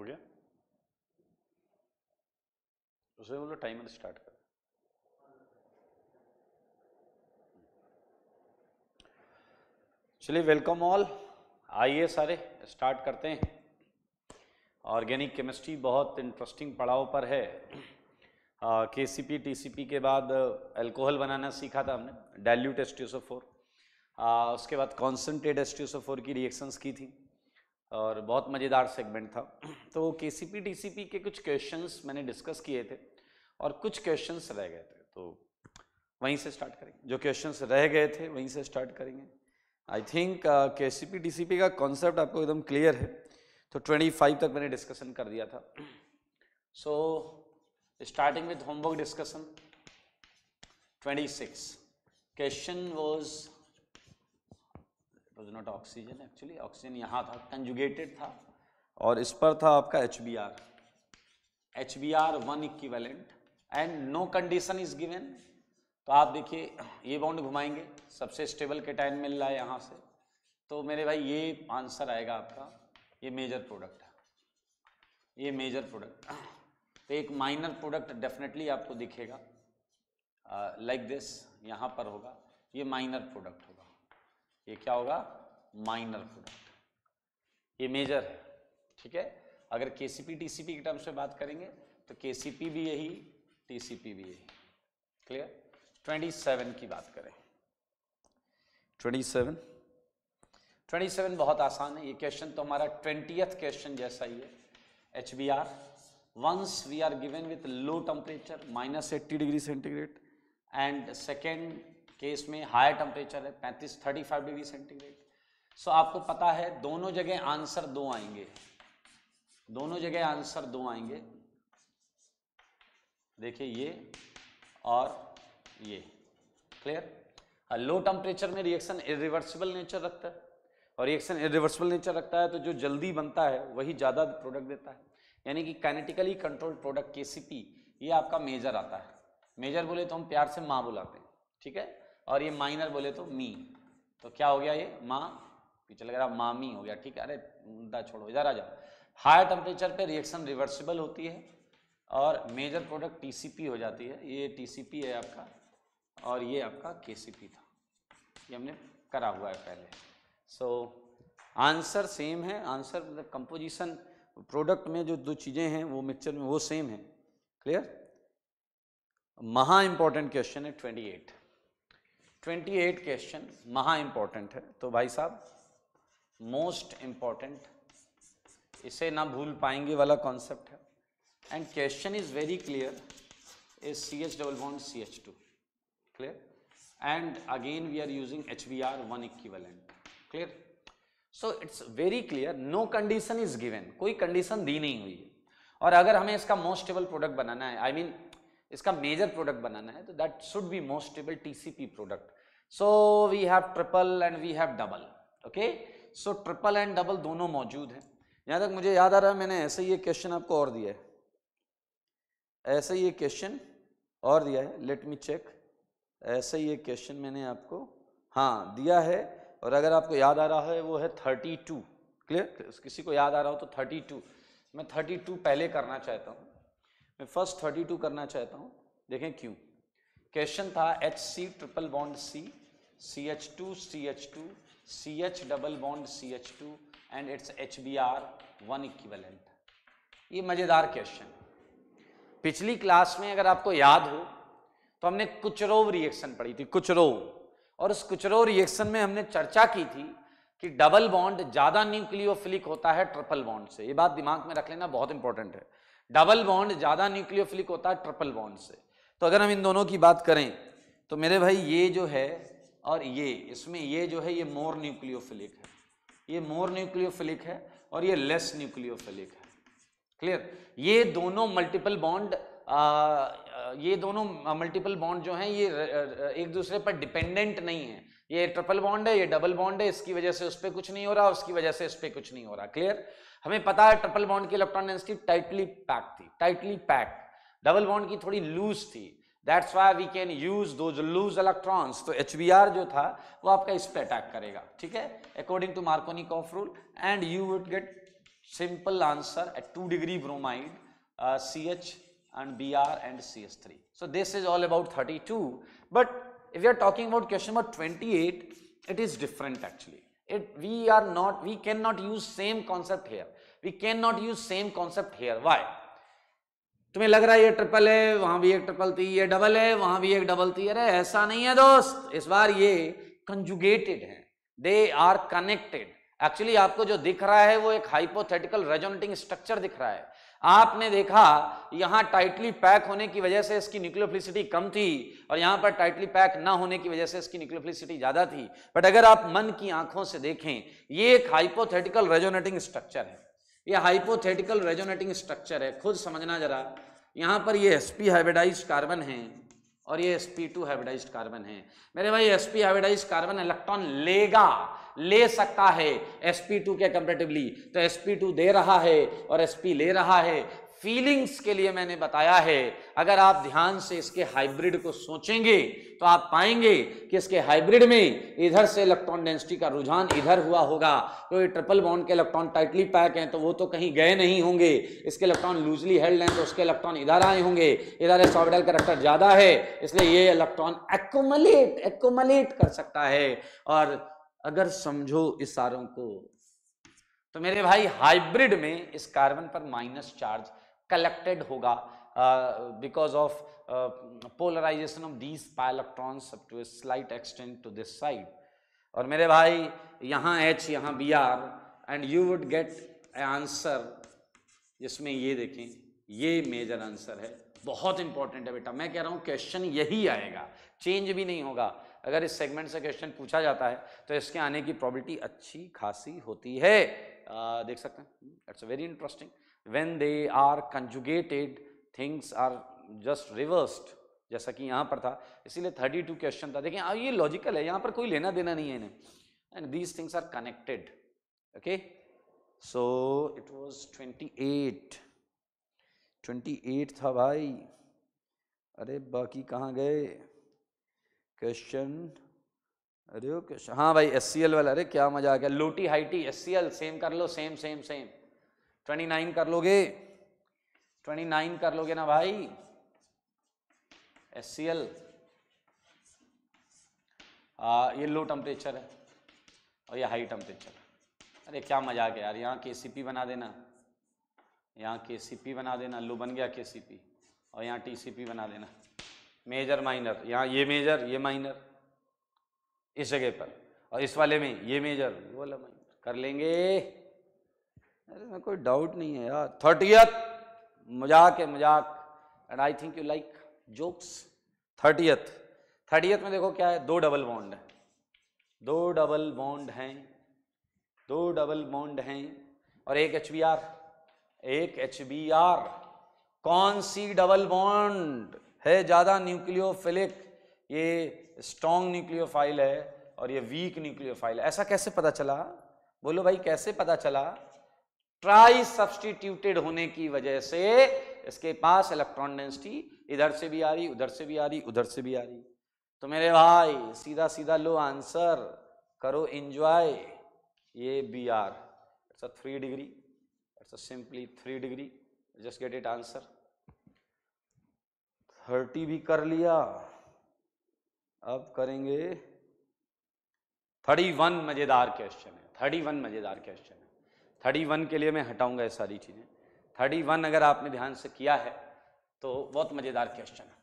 हो गया उसे बोलो टाइमर स्टार्ट कर चलिए वेलकम ऑल आइए सारे स्टार्ट करते हैं ऑर्गेनिक केमिस्ट्री बहुत इंटरेस्टिंग पड़ाव पर है K C P T C P के बाद अल्कोहल uh, बनाना सीखा था हमने डाइल्यूट एस्टियोसोफोर उसके बाद कॉन्सेंट्रेट एस्टियोसोफोर की रिएक्शंस की थी और बहुत मज़ेदार सेगमेंट था तो के सी पी सी पी के कुछ क्वेश्चंस मैंने डिस्कस किए थे और कुछ क्वेश्चंस रह गए थे तो वहीं से स्टार्ट करेंगे जो क्वेश्चंस रह गए थे वहीं से स्टार्ट करेंगे I think K C P C P का कॉन्सेप्ट आपको एकदम क्लियर है तो ट्वेंटी फाइव तक मैंने डिस्कशन कर दिया था so starting with homework discussion twenty six question was was not oxygen actually oxygen यहाँ था कंजुगेटेड था और इस पर था आपका H B R H B R one equivalent and no condition is given तो आप देखिए ये बाउंड घुमाएंगे सबसे स्टेबल केटाइन मिल रहा है यहाँ से तो मेरे भाई ये आंसर आएगा आपका ये मेजर प्रोडक्ट है ये मेजर प्रोडक्ट तो एक माइनर प्रोडक्ट डेफिनेटली आपको दिखेगा लाइक uh, दिस यहाँ पर होगा ये माइनर प्रोडक्ट होगा ये क्या होगा माइनर प्रोडक्ट ये मेजर है ठीक है अगर केसीपी टीसीपी के टर्म्स में बात करेंगे तो केसीपी भी यही टीसीपी भी यही क्लियर 27 की बात करें 27 27 बहुत आसान है ये क्वेश्चन तो हमारा ट्वेंटियथ क्वेश्चन जैसा ही है H B R once we are given with low temperature minus eighty degree centigrade and second case में हाई टेम्परेचर है पैंतीस thirty five degree centigrade so आपको पता है दोनों जगह आंसर दो आएंगे दोनों जगह आंसर दो आएंगे देखिए ये और ये क्लियर लो टेम्परेचर में रिएक्शन इरिवर्सिबल नेचर रखता है और रिएक्शन इरिवर्सिबल नेचर रखता है तो जो जल्दी बनता है वही ज़्यादा प्रोडक्ट देता है यानी कि कैनेटिकली कंट्रोल प्रोडक्ट के ये आपका मेजर आता है मेजर बोले तो हम प्यार से माँ बुलाते हैं ठीक है और ये माइनर बोले तो मी तो क्या हो गया ये माँ पीछे लग रहा मामी हो गया ठीक है अरे मुद्दा छोड़ो इधर आ जाओ हायर टेम्परेचर पे रिएक्शन रिवर्सिबल होती है और मेजर प्रोडक्ट टीसीपी हो जाती है ये टीसीपी है आपका और ये आपका केसीपी था ये हमने करा हुआ है पहले सो आंसर सेम है आंसर मतलब कंपोजिशन प्रोडक्ट में जो दो चीज़ें हैं वो मिक्सचर में वो सेम है क्लियर महा इंपॉर्टेंट क्वेश्चन है twenty eight twenty eight question महा इंपॉर्टेंट है तो भाई साहब मोस्ट इम्पॉर्टेंट इसे ना भूल पाएंगे वाला कॉन्सेप्ट है and question is very clear is C H double bond C H two clear and again we are using H B R one and clear so it's very clear no condition is given कोई condition दी नहीं हुई है और अगर हमें इसका most product बनाना है आई I मीन mean, इसका मेजर प्रोडक्ट बनाना है तो that should be most stable TCP product so we have triple and we have double okay so triple and double दोनों मौजूद हैं यहाँ तक मुझे याद आ रहा है मैंने ऐसे ही एक क्वेश्चन आपको और दिया है ऐसे ही एक क्वेश्चन और दिया है लेट मी चेक ऐसे ही एक क्वेश्चन मैंने आपको हाँ दिया है और अगर आपको याद आ रहा है वो है थर्टी टू क्लियर किसी को याद आ रहा हो तो थर्टी टू मैं थर्टी टू पहले करना चाहता हूँ मैं फर्स्ट टू करना चाहता हूं देखें क्यों क्वेश्चन था H C triple bond C C H two C H two C H double bond C H two and it's H B R one equivalent ये मजेदार क्वेश्चन पिछली क्लास में अगर आपको याद हो तो हमने कुचरोव रिएक्शन पढ़ी थी कुचरोव और उस कुचरोव रिएक्शन में हमने चर्चा की थी कि डबल बॉन्ड ज्यादा न्यूक्लियोफिलिक होता है ट्रिपल बॉन्ड से ये बात दिमाग में रख लेना बहुत इंपॉर्टेंट है डबल बॉन्ड ज़्यादा न्यूक्लियोफिलिक होता है ट्रिपल बॉन्ड से तो अगर हम इन दोनों की बात करें तो मेरे भाई ये जो है और ये इसमें ये जो है ये मोर न्यूक्लियोफिलिक है ये मोर न्यूक्लियोफिलिक है और ये लेस न्यूक्लियोफिलिक है क्लियर ये दोनों मल्टीपल बॉन्ड ये दोनों मल्टीपल बॉन्ड जो हैं ये एक दूसरे पर डिपेंडेंट नहीं है ये ट्रिपल बॉन्ड है ये डबल बॉन्ड है इसकी वजह से उस पर कुछ नहीं हो रहा उसकी वजह से इस पर कुछ नहीं हो रहा क्लियर हमें पता है ट्रिपल बॉन्ड की इलेक्ट्रॉन डेंसिटी टाइटली पैक थी टाइटली पैक डबल बॉन्ड की थोड़ी लूज थी that's why we can use दो लूज इलेक्ट्रॉन्स तो एच जो था वो आपका इस पर अटैक करेगा ठीक है according to Markovnikov rule and you would get simple answer at two degree bromide C H and B R and C S three so this is all about thirty two but if you are talking about question number twenty eight it is different actually it we are not we cannot use same concept here we cannot use same concept here why तुम्हें लग रहा है ये triple है वहां भी एक triple थी ये डबल है वहां भी एक डबल थी अरे ऐसा नहीं है दोस्त इस बार ये कंजुगेटेड है दे आर कनेक्टेड एक्चुअली आपको जो दिख रहा है वो एक हाइपोथेटिकल रेजोनेटिंग स्ट्रक्चर दिख रहा है आपने देखा यहाँ टाइटली पैक होने की वजह से इसकी न्यूक्लियोफिलिसिटी कम थी और यहाँ पर टाइटली पैक ना होने की वजह से इसकी न्यूक्लियोफिलिसिटी ज़्यादा थी बट अगर आप मन की आंखों से देखें ये एक हाइपोथेटिकल रेजोनेटिंग स्ट्रक्चर है ये हाइपोथेटिकल रेजोनेटिंग स्ट्रक्चर है खुद समझना जरा यहाँ पर ये एसपी हाइब्रिडाइज कार्बन है और ये sp2 हाइब्रिडाइज्ड कार्बन है मेरे भाई sp हाइब्रिडाइज कार्बन इलेक्ट्रॉन लेगा ले सकता है sp2 के कंपेटिवली तो sp2 दे रहा है और sp ले रहा है फीलिंग्स के लिए मैंने बताया है अगर आप ध्यान से इसके हाइब्रिड को सोचेंगे तो आप पाएंगे कि इसके हाइब्रिड में इधर से इलेक्ट्रॉन डेंसिटी का रुझान इधर हुआ होगा तो ये ट्रिपल बॉन्ड के इलेक्ट्रॉन टाइटली पैक हैं तो वो तो कहीं गए नहीं होंगे इसके इलेक्ट्रॉन लूजली हेल्ड हैं तो उसके इलेक्ट्रॉन इधर आए होंगे इधर सॉविडल करेक्टर ज़्यादा है इसलिए ये इलेक्ट्रॉन एक्मलेट एक्मलेट कर सकता है और अगर समझो इशारों को तो मेरे भाई हाइब्रिड में इस कार्बन पर माइनस चार्ज collected होगा uh, because of uh, polarization of these pi electrons up to a slight extent to this side और मेरे भाई यहाँ H यहाँ B R and you would get answer जिसमें ये देखें ये मेजर आंसर है बहुत इंपॉर्टेंट है बेटा मैं कह रहा हूँ क्वेश्चन यही आएगा चेंज भी नहीं होगा अगर इस सेगमेंट से क्वेश्चन पूछा जाता है तो इसके आने की प्रॉबिलिटी अच्छी खासी होती है आ, uh, देख सकते हैं it's very interesting when they are conjugated things are just reversed जैसा कि यहाँ पर था इसीलिए 32 क्वेश्चन था देखिए हाँ, ये लॉजिकल है यहाँ पर कोई लेना देना नहीं है इन्हें and these things are connected okay so it was 28 28 था भाई अरे बाकी कहाँ गए क्वेश्चन अरे क्वेश्चन हाँ भाई एस वाला अरे क्या मजा आ गया लोटी हाइटी एस सेम कर लो same same same twenty nine कर लोगे ट्वेंटी नाइन कर लोगे ना भाई एस सी एल ये लो टेम्परेचर है और ये हाई टेम्परेचर अरे क्या मजाक है यार यहाँ के सी पी बना देना यहाँ के सी पी बना देना लो बन गया के सी पी और यहाँ टी सी पी बना देना मेजर माइनर यहाँ ये मेजर ये माइनर इस जगह पर और इस वाले में ये मेजर वो वाला माइनर कर लेंगे अरे इसमें कोई डाउट नहीं है यार थर्टियथ मजाक है मजाक and I think you like jokes thirtieth thirtieth में देखो क्या है दो डबल बॉन्ड है दो डबल बॉन्ड हैं दो डबल बॉन्ड हैं और एक एच बी आर एक एच बी आर कौन सी डबल बॉन्ड है ज़्यादा न्यूक्लियोफिलिक ये स्ट्रॉन्ग न्यूक्लियोफाइल है और ये वीक न्यूक्लियोफाइल है ऐसा कैसे पता चला बोलो भाई कैसे पता चला ट्राई सब्सटीट्यूटेड होने की वजह से इसके पास इलेक्ट्रॉन डेंसिटी इधर से भी आ रही उधर से भी आ रही उधर से भी आ रही तो मेरे भाई सीधा सीधा लो आंसर करो एंजॉय ये B R it's a three degree it's a simply three degree just get it answer thirty भी कर लिया अब करेंगे थर्टी वन मजेदार क्वेश्चन है थर्टी वन मजेदार क्वेश्चन थर्टी वन के लिए मैं हटाऊंगा ये सारी चीज़ें थर्टी वन अगर आपने ध्यान से किया है तो बहुत मज़ेदार क्वेश्चन है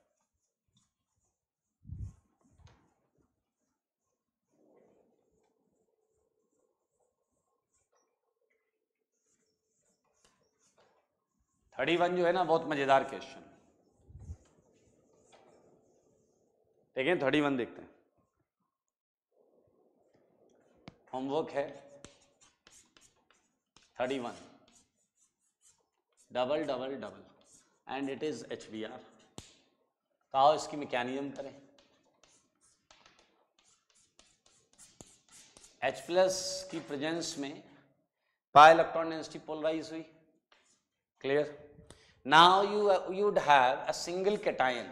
थर्टी वन जो है ना बहुत मज़ेदार क्वेश्चन देखें थर्टी वन देखते हैं होमवर्क है thirty one double double double and it is H B R कहा इसकी मैकेनिज्म करें एच प्लस की प्रेजेंस में पाई इलेक्ट्रॉन डेंसिटी पोलराइज हुई clear now you you would have a single cation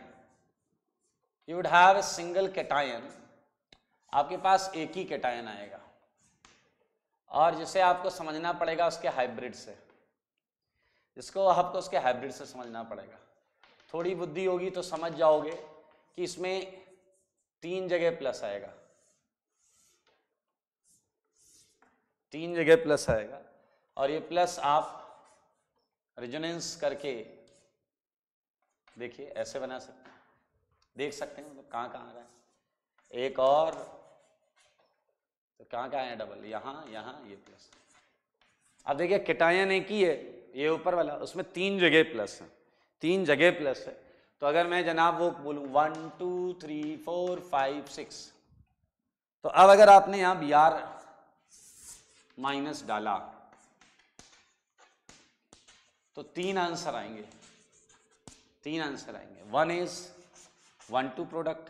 you would have a single cation आपके पास एक ही cation आएगा और जिसे आपको समझना पड़ेगा उसके हाइब्रिड से इसको आपको उसके हाइब्रिड से समझना पड़ेगा थोड़ी बुद्धि होगी तो समझ जाओगे कि इसमें तीन जगह प्लस आएगा तीन जगह प्लस आएगा और ये प्लस आप रिजोनेंस करके देखिए ऐसे बना सकते हैं देख सकते हैं मतलब कहाँ कहाँ आ रहा है एक और तो कहाँ कहाँ है डबल यहाँ यहाँ ये प्लस अब देखिए किटायन एक ही है ये ऊपर वाला उसमें तीन जगह प्लस है तीन जगह प्लस है तो अगर मैं जनाब वो बोलूँ one two three four five six तो अब अगर आपने यहाँ बी आर माइनस डाला तो तीन आंसर आएंगे तीन आंसर आएंगे one is one two product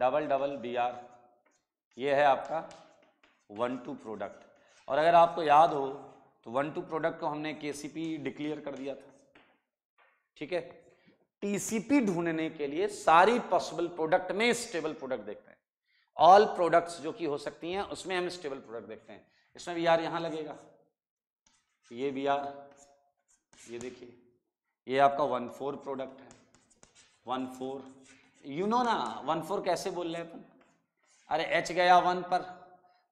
double double B R ये है आपका वन टू प्रोडक्ट और अगर आपको याद हो तो वन टू प्रोडक्ट को हमने केसीपी डिक्लेयर कर दिया था ठीक है टीसीपी ढूंढने के लिए सारी पॉसिबल प्रोडक्ट में स्टेबल प्रोडक्ट देखते हैं ऑल प्रोडक्ट्स जो कि हो सकती हैं उसमें हम स्टेबल प्रोडक्ट देखते हैं इसमें भी आर यहां लगेगा ये भी आर ये देखिए ये आपका वन फोर प्रोडक्ट है वन फोर यू नो ना वन फोर कैसे बोल रहे हैं अपन अरे एच गया वन पर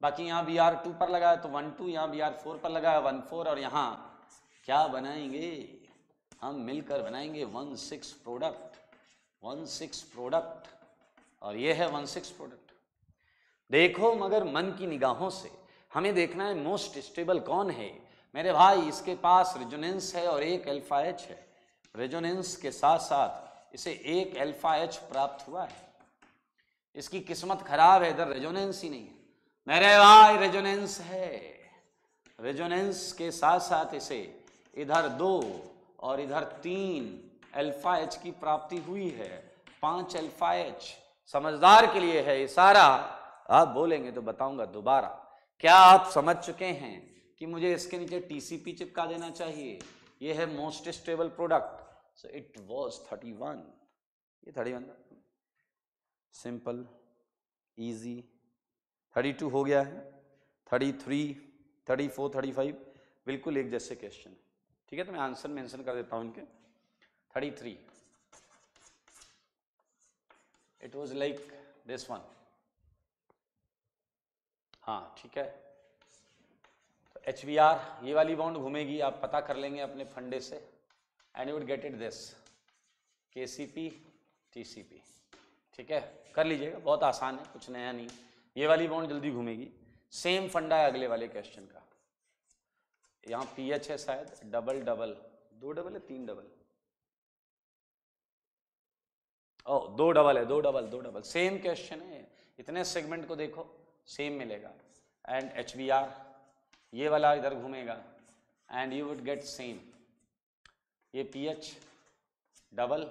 बाकी यहाँ बी आर टू पर लगाया तो वन टू यहाँ बी आर फोर पर लगाया वन फोर और यहाँ क्या बनाएंगे हम मिलकर बनाएंगे one six product one six product और ये है वन सिक्स प्रोडक्ट देखो मगर मन की निगाहों से हमें देखना है मोस्ट स्टेबल कौन है मेरे भाई इसके पास रेजोनेंस है और एक एल्फा एच है रेजोनेंस के साथ साथ इसे एक एल्फा एच प्राप्त हुआ है इसकी किस्मत खराब है इधर रेजोनेंस ही नहीं है मेरे भाई रेजोनेंस है रेजोनेंस के साथ साथ इसे इधर दो और इधर तीन अल्फा एच की प्राप्ति हुई है पांच अल्फा एच समझदार के लिए है ये सारा आप बोलेंगे तो बताऊंगा दोबारा क्या आप समझ चुके हैं कि मुझे इसके नीचे टीसीपी चिपका देना चाहिए ये है most stable product so it was one ये thirty one simple easy thirty two हो गया है thirty three thirty four thirty five बिल्कुल एक जैसे क्वेश्चन है ठीक है तो मैं आंसर मेंशन कर देता हूँ इनके thirty three it was like this one हाँ ठीक है तो एच वी आर ये वाली बाउंड घूमेगी आप पता कर लेंगे अपने फंडे से and you would get it this K C P T C P ठीक है कर लीजिएगा बहुत आसान है कुछ नया नहीं ये वाली बॉन्ड जल्दी घूमेगी सेम फंडा है अगले वाले क्वेश्चन का यहां पी एच है शायद डबल डबल दो डबल है तीन डबल ओ oh, दो डबल है दो डबल दो डबल सेम क्वेश्चन है इतने सेगमेंट को देखो सेम मिलेगा एंड एच बी आर ये वाला इधर घूमेगा and you would get same ये पी एच डबल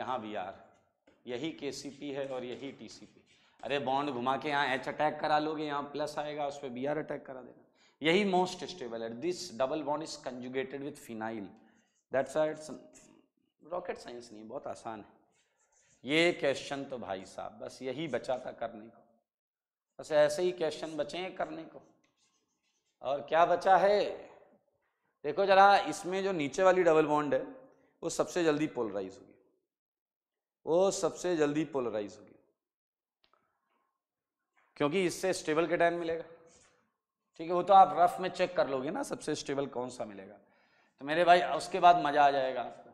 यहां बी आर यही के सी पी है और यही टी सी पी अरे बॉन्ड घुमा के यहाँ एच अटैक करा लोगे यहाँ प्लस आएगा उस पर बी आर अटैक करा देगा यही मोस्ट स्टेबल है this double bond is conjugated with phenyl that's it's rocket science नहीं बहुत आसान है ये क्वेश्चन तो भाई साहब बस यही बचा था करने को बस ऐसे ही क्वेश्चन बचे हैं करने को और क्या बचा है देखो जरा इसमें जो नीचे वाली डबल बॉन्ड है वो सबसे जल्दी पोलराइज होगी वो सबसे जल्दी पोलराइज होगी क्योंकि इससे स्टेबल केटाइन मिलेगा ठीक है वो तो आप रफ में चेक कर लोगे ना सबसे स्टेबल कौन सा मिलेगा तो मेरे भाई उसके बाद मजा आ जाएगा आपको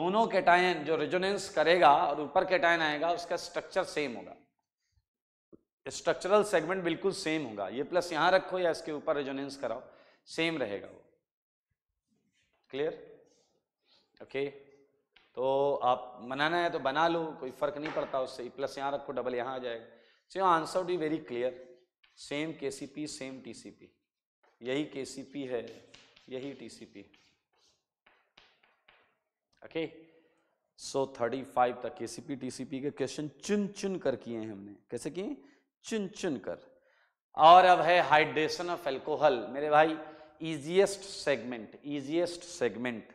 दोनों केटायन जो रेजोनेंस करेगा और ऊपर केटायन आएगा उसका स्ट्रक्चर सेम होगा स्ट्रक्चरल सेगमेंट बिल्कुल सेम होगा ये प्लस यहां रखो या इसके ऊपर रेजोनेंस कराओ सेम रहेगा वो क्लियर ओके तो आप बनाना है तो बना लो कोई फर्क नहीं पड़ता उससे प्लस यहां रखो डबल यहां आ जाएगा we very clear same K C P same T C P यही पी है यही ओके सो थर्टी फाइव तक के सी पी के क्वेश्चन चुन चुन कर किए हैं हमने कैसे किए चुन चुन कर और अब है हाइड्रेशन ऑफ एल्कोहल मेरे भाई इजीएस्ट सेगमेंट इजीएस्ट सेगमेंट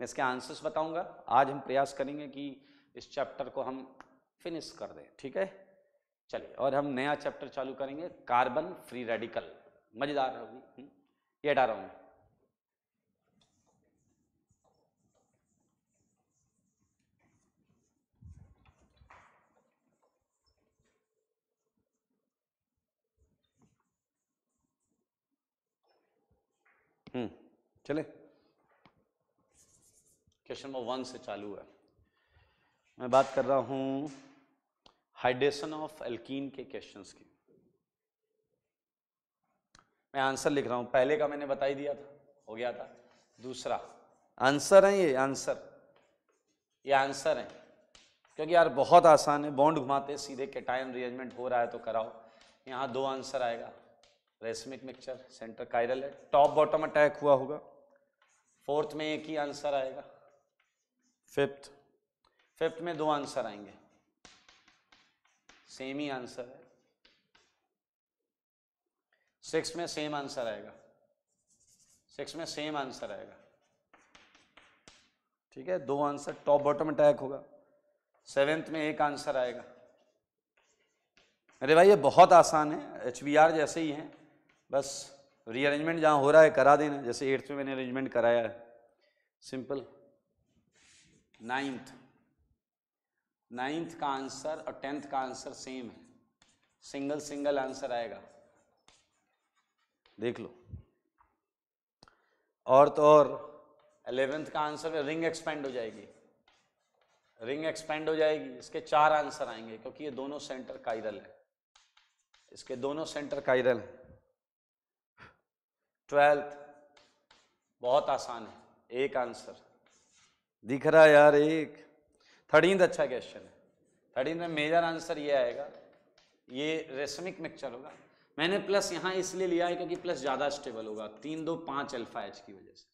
मैं इसके आंसर्स बताऊंगा आज हम प्रयास करेंगे कि इस चैप्टर को हम फिनिश कर दें ठीक है चलिए और हम नया चैप्टर चालू करेंगे कार्बन फ्री रेडिकल मजेदार होगी हम्म, ये हटा रहा हम्म, चले क्वेश्चन नंबर वन से चालू है मैं बात कर रहा हूं हाइड्रेशन ऑफ एल्कीन के क्वेश्चंस की मैं आंसर लिख रहा हूं पहले का मैंने बताई दिया था हो गया था दूसरा आंसर है ये आंसर ये आंसर है क्योंकि यार बहुत आसान है बॉन्ड घुमाते सीधे कैटायन रिएजमेंट हो रहा है तो कराओ यहाँ दो आंसर आएगा रेसमिक मिक्सचर सेंटर कायरल है टॉप बॉटम अटैक हुआ होगा फोर्थ में एक ही आंसर आएगा फिफ्थ फिफ्थ में दो आंसर आएंगे सेम ही आंसर है सिक्स में सेम आंसर आएगा सिक्स में सेम आंसर आएगा ठीक है दो आंसर टॉप बॉटम अटैक होगा सेवेंथ में एक आंसर आएगा अरे भाई ये बहुत आसान है एच जैसे ही है बस रीअरेंजमेंट जहाँ हो रहा है करा देना जैसे एट्थ में मैंने अरेंजमेंट कराया है सिंपल नाइन्थ नाइन्थ का आंसर और टेंथ का आंसर सेम है सिंगल सिंगल आंसर आएगा देख लो और तो और एलेवेंथ का आंसर में रिंग एक्सपेंड हो जाएगी रिंग एक्सपेंड हो जाएगी इसके चार आंसर आएंगे क्योंकि ये दोनों सेंटर कायरल है इसके दोनों सेंटर कायरल है ट्वेल्थ बहुत आसान है एक आंसर दिख रहा है यार एक थर्टींथ अच्छा क्वेश्चन है थर्टीन में मेजर आंसर ये आएगा ये रेसमिक मिक्सचर होगा मैंने प्लस यहाँ इसलिए लिया है क्योंकि प्लस ज़्यादा स्टेबल होगा तीन दो पाँच अल्फा एच की वजह से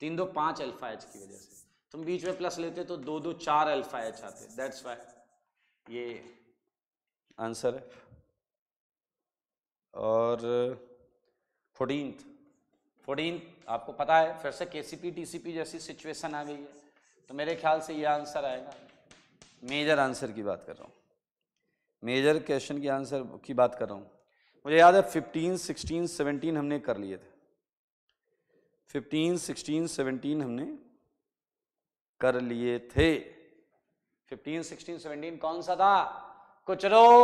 तीन दो पाँच अल्फा एच की वजह से तुम बीच में प्लस लेते तो दो दो चार अल्फा एच आते दैट्स वाई ये आंसर है और फोर्टीन फोर्टीन आपको पता है फिर से K C P T C P जैसी सिचुएशन आ गई है तो मेरे ख्याल से ये आंसर आएगा मेजर आंसर की बात कर रहा हूँ मेजर क्वेश्चन की आंसर की बात कर रहा हूँ मुझे याद है फिफ्टीन सिक्सटीन सेवनटीन हमने कर लिए थे फिफ्टीन सिक्सटीन सेवनटीन हमने कर लिए थे फिफ्टीन सिक्सटीन सेवनटीन कौन सा था कुछ रो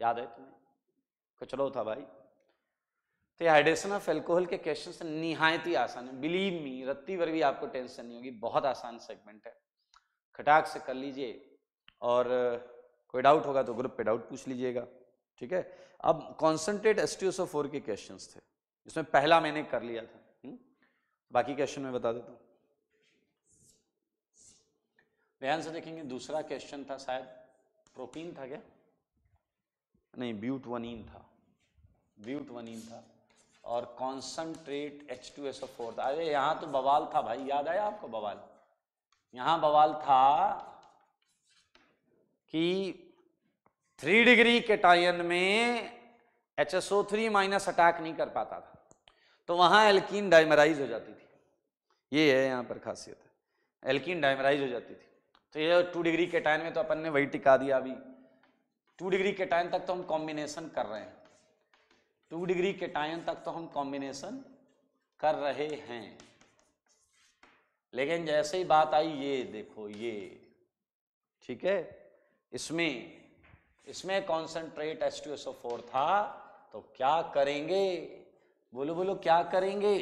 याद है तुम्हें कुचलो था भाई तो हाइड्रेशन ऑफ एल्कोहल के क्वेश्चन निहायत ही आसान है बिलीव मी रत्ती भर भी आपको टेंशन नहीं होगी बहुत आसान सेगमेंट है खटाक से कर लीजिए और कोई डाउट होगा तो ग्रुप पे डाउट पूछ लीजिएगा ठीक है अब कॉन्सेंट्रेट एस टी फोर के क्वेश्चन थे इसमें पहला मैंने कर लिया था हुँ? हम्म? बाकी क्वेश्चन में बता देता हूँ ध्यान से देखेंगे दूसरा क्वेश्चन था शायद प्रोटीन था क्या नहीं ब्यूट वनीन था ब्यूट वनीन था और concentrate H two S four था अरे यहाँ तो बवाल था भाई याद आया आपको बवाल यहां बवाल था कि थ्री डिग्री के टायन में H S O three minus attack नहीं कर पाता था तो वहां एल्किन डायमराइज हो जाती थी ये है यहां पर खासियत एल्किन एल्कीन डायमराइज हो जाती थी तो ये टू डिग्री के कैटायन में तो अपन ने वही टिका दिया अभी टू डिग्री के कैटायन तक तो हम कॉम्बिनेशन कर रहे हैं टू डिग्री के कैटायन तक तो हम कॉम्बिनेशन कर रहे हैं लेकिन जैसे ही बात आई ये देखो ये ठीक है इसमें इसमें concentrate S two S O four था तो क्या करेंगे बोलो बोलो क्या करेंगे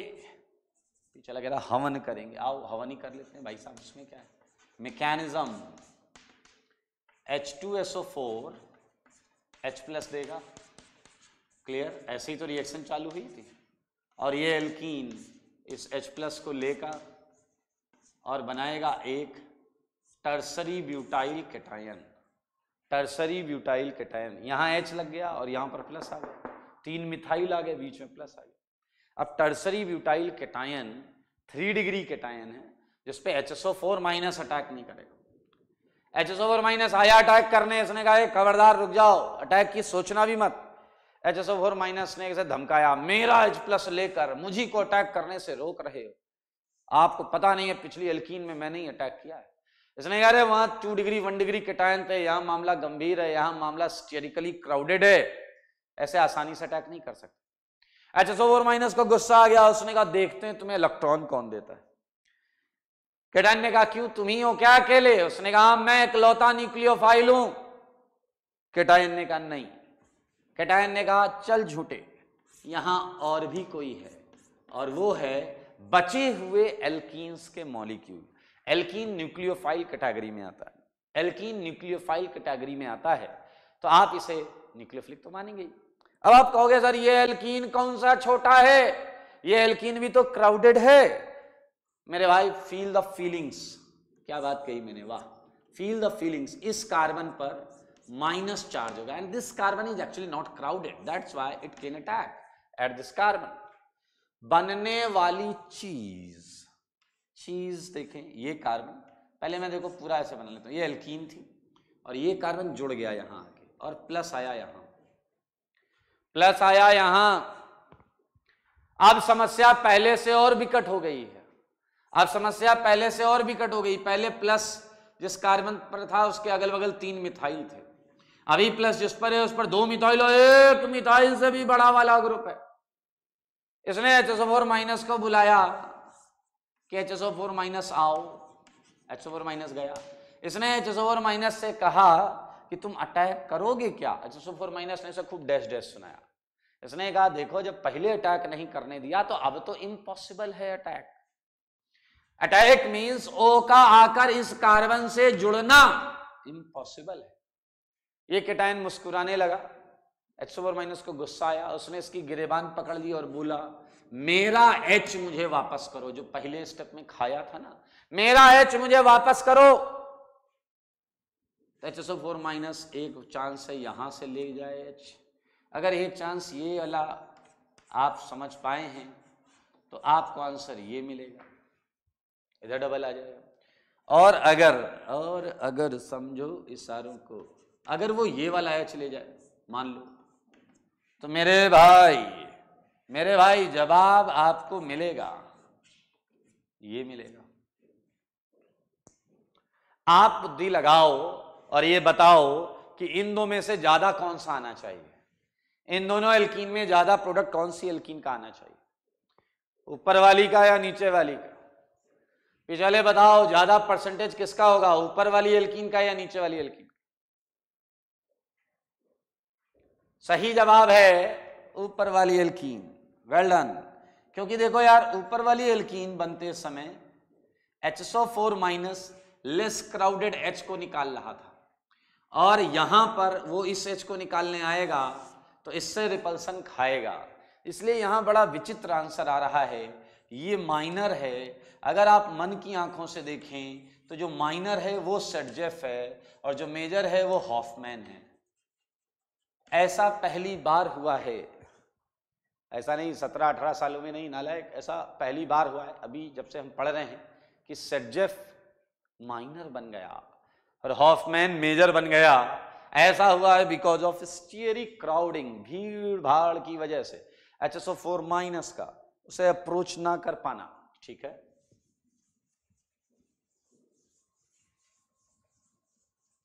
चला कह रहा हवन करेंगे आओ हवन ही कर लेते हैं भाई साहब इसमें क्या है mechanism H two S O four H plus देगा क्लियर ऐसे ही तो रिएक्शन चालू हुई थी और ये एल्कीन इस H प्लस को लेकर और बनाएगा एक tertiary butyl cation tertiary butyl cation यहाँ एच लग गया और यहाँ पर प्लस आ गया तीन मिथाइल आ गया बीच में प्लस आ गया अब tertiary butyl cation three degree cation है जिस पे H S O four minus attack नहीं करेगा H S O four minus आया अटैक करने इसने कहा खबरदार रुक जाओ अटैक की सोचना भी मत H S O four minus ने इसे धमकाया मेरा एच प्लस लेकर मुझी को अटैक करने से रोक रहे हो आपको पता नहीं है पिछली अलकीन में मैंने ही अटैक किया है इसने कह रहे वहां two degree one degree cation थे यहाँ मामला गंभीर है यहाँ मामला स्टेरिकली क्राउडेड है ऐसे आसानी से अटैक नहीं कर सकते एच एस ओवर माइनस का गुस्सा आ गया उसने कहा देखते हैं तुम्हें इलेक्ट्रॉन कौन देता है केटाइन ने कहा क्यों तुम ही हो क्या अकेले उसने कहा हाँ, मैं इकलौता न्यूक्लियोफाइल हूं केटाइन ने कहा नहीं केटाइन ने कहा चल झूठे यहां और भी कोई है और वो है बचे हुए एल्कीन्स के मॉलिक्यूल एल्कीन न्यूक्लियोफाइल कैटेगरी में आता है एल्कीन न्यूक्लियोफाइल कैटेगरी में आता है तो आप इसे न्यूक्लियोफिलिक तो मानेंगे अब आप कहोगे सर ये एल्कीन कौन सा छोटा है ये एल्कीन भी तो क्राउडेड है मेरे भाई फील द फीलिंग्स क्या बात कही मैंने वाह फील द फीलिंग्स इस कार्बन पर माइनस चार्ज होगा and this carbon is actually not crowded that's why it can attack at this carbon बनने वाली चीज चीज देखें ये कार्बन पहले मैं देखो पूरा ऐसे बना लेता हूँ ये एल्कीन थी और ये कार्बन जुड़ गया यहाँ आके और प्लस आया यहाँ प्लस आया यहाँ अब समस्या पहले से और विकट हो गई है अब समस्या पहले से और विकट हो गई पहले प्लस जिस कार्बन पर था उसके अगल बगल तीन मिथाइल थे अभी प्लस जिस पर है उस पर दो मिथाइल और एक मिथाइल से भी बड़ा वाला ग्रुप है इसने H S O four minus को बुलाया कि H S O four minus आओ एच ओ फोर माइनस गया इसने H S O four minus से कहा कि तुम अटैक करोगे क्या H S O four minus ने इसे खूब डैश डैश सुनाया इसने कहा देखो जब पहले अटैक नहीं करने दिया तो अब तो इम्पॉसिबल है अटैक अटैक मीन्स ओ का आकर इस कार्बन से जुड़ना इम्पॉसिबल है ये किटाइन मुस्कुराने लगा एक्स ओवर माइनस को गुस्सा आया उसने इसकी गिरेबान पकड़ ली और बोला मेरा एच मुझे वापस करो जो पहले स्टेप में खाया था ना मेरा एच मुझे वापस करो H S O four minus एक चांस है यहां से ले जाए एच अगर ये चांस ये वाला आप समझ पाए हैं तो आपको आंसर ये मिलेगा इधर डबल आ जाएगा और अगर और अगर समझो इशारों को अगर वो ये वाला एच ले जाए मान लो तो मेरे भाई मेरे भाई जवाब आपको मिलेगा ये मिलेगा आप बुद्धि लगाओ और ये बताओ कि इन दो में से ज्यादा कौन सा आना चाहिए इन दोनों एल्कीन में ज्यादा प्रोडक्ट कौन सी एल्कीन का आना चाहिए ऊपर वाली का या नीचे वाली का पिछले बताओ ज्यादा परसेंटेज किसका होगा ऊपर वाली एल्कीन का या नीचे वाली एल्कीन सही जवाब है ऊपर वाली एल्कीन वेल डन क्योंकि देखो यार ऊपर वाली एल्कीन बनते समय H four minus less crowded H को निकाल रहा था और यहां पर वो इस एच को निकालने आएगा तो इससे रिपल्सन खाएगा इसलिए यहां बड़ा विचित्र आंसर आ रहा है ये माइनर है अगर आप मन की आंखों से देखें तो जो माइनर है वो सेटजेफ है और जो मेजर है वो हॉफमैन है ऐसा पहली बार हुआ है ऐसा नहीं सत्रह अठारह सालों में नहीं नालायक ऐसा पहली बार हुआ है अभी जब से हम पढ़ रहे हैं कि सेटजेफ माइनर बन गया और हॉफमैन मेजर बन गया ऐसा हुआ है बिकॉज ऑफ स्टीयरिंग क्राउडिंग भीड़ भाड़ की वजह से H S O four minus का उसे अप्रोच ना कर पाना ठीक है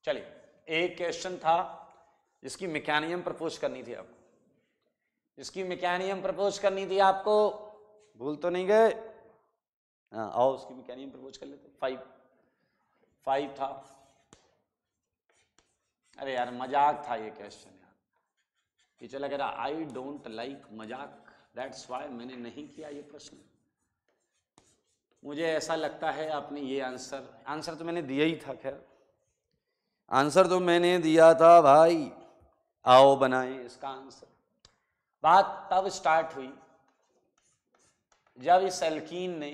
चलिए एक क्वेश्चन था जिसकी मैकेनियम प्रपोज करनी थी आपको जिसकी मैकेनियम प्रपोज करनी थी आपको भूल तो नहीं गए हाँ, आओ उसकी मैकेनियम प्रपोज कर लेते फाइव फाइव था अरे यार मजाक था ये क्वेश्चन यार टीचर लग रहा आई डोंट लाइक मजाक दैट्स वाई मैंने नहीं किया ये प्रश्न मुझे ऐसा लगता है आपने ये आंसर आंसर तो मैंने दिया ही था खैर आंसर तो मैंने दिया था भाई आओ बनाएं इसका आंसर बात तब स्टार्ट हुई जब इस एल्कीन ने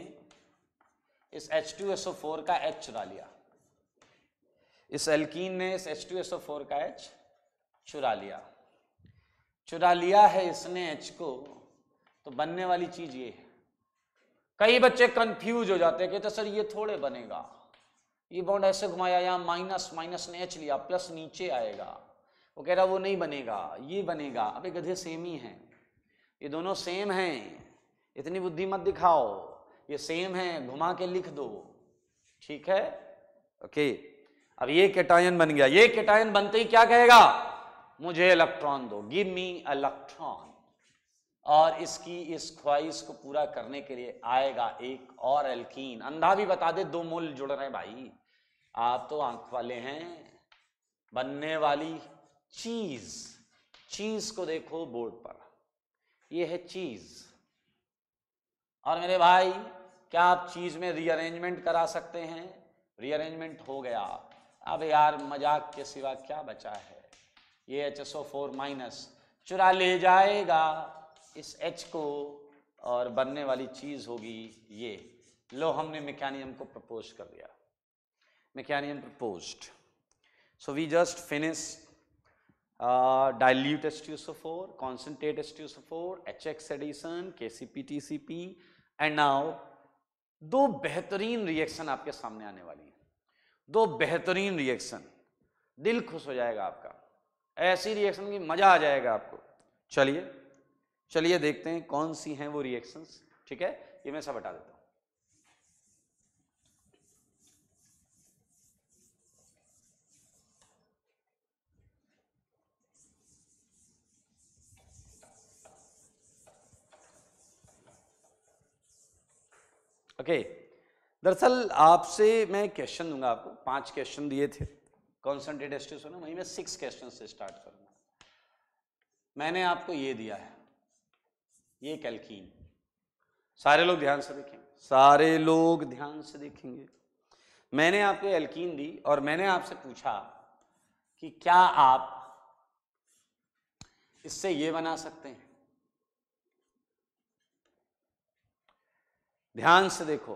इस H2SO4 का H चुरा लिया इस एल्कीन ने इस H2SO4 का H चुरा लिया चुरा लिया है इसने H को तो बनने वाली चीज ये है कई बच्चे कंफ्यूज हो जाते हैं कहते तो सर ये थोड़े बनेगा ये बॉन्ड ऐसे घुमाया यहां माइनस माइनस ने एच लिया प्लस नीचे आएगा वो कह रहा वो नहीं बनेगा ये बनेगा अबे गधे सेम ही हैं ये दोनों सेम हैं इतनी बुद्धि मत दिखाओ ये सेम है घुमा के लिख दो ठीक है ओके अब ये कैटायन बन गया ये कैटायन बनते ही क्या कहेगा मुझे इलेक्ट्रॉन दो गिव मी इलेक्ट्रॉन और इसकी इस ख्वाहिश को पूरा करने के लिए आएगा एक और एल्कीन अंधा भी बता दे दो मोल जुड़ रहे हैं भाई आप तो आंख वाले हैं बनने वाली चीज चीज को देखो बोर्ड पर यह है चीज और मेरे भाई क्या आप चीज में रीअरेंजमेंट करा सकते हैं रीअरेंजमेंट हो गया अब यार मजाक के सिवा क्या बचा है ये H S O four minus चुरा ले जाएगा इस एच को और बनने वाली चीज होगी ये लो हमने मैकेनियम को प्रपोज कर दिया मैकेनियम proposed so we just finish uh, dilute H2SO4, concentrate H2SO4, HX addition, KCP-TCP and now दो बेहतरीन रिएक्शन आपके सामने आने वाली है दो बेहतरीन रिएक्शन दिल खुश हो जाएगा आपका ऐसी रिएक्शन की मजा आ जाएगा आपको चलिए चलिए देखते हैं कौन सी हैं वो रिएक्शंस ठीक है ये मैं सब बता देता हूँ ओके दरअसल आपसे मैं क्वेश्चन दूंगा आपको पांच क्वेश्चन दिए थे कॉन्सेंट्रेट स्टेज होना वहीं मैं सिक्स क्वेश्चन से स्टार्ट करूंगा मैंने आपको ये दिया है ये कैलकीन सारे लोग ध्यान से देखेंगे सारे लोग ध्यान से देखेंगे मैंने आपको एल्कीन दी और मैंने आपसे पूछा कि क्या आप इससे ये बना सकते हैं ध्यान से देखो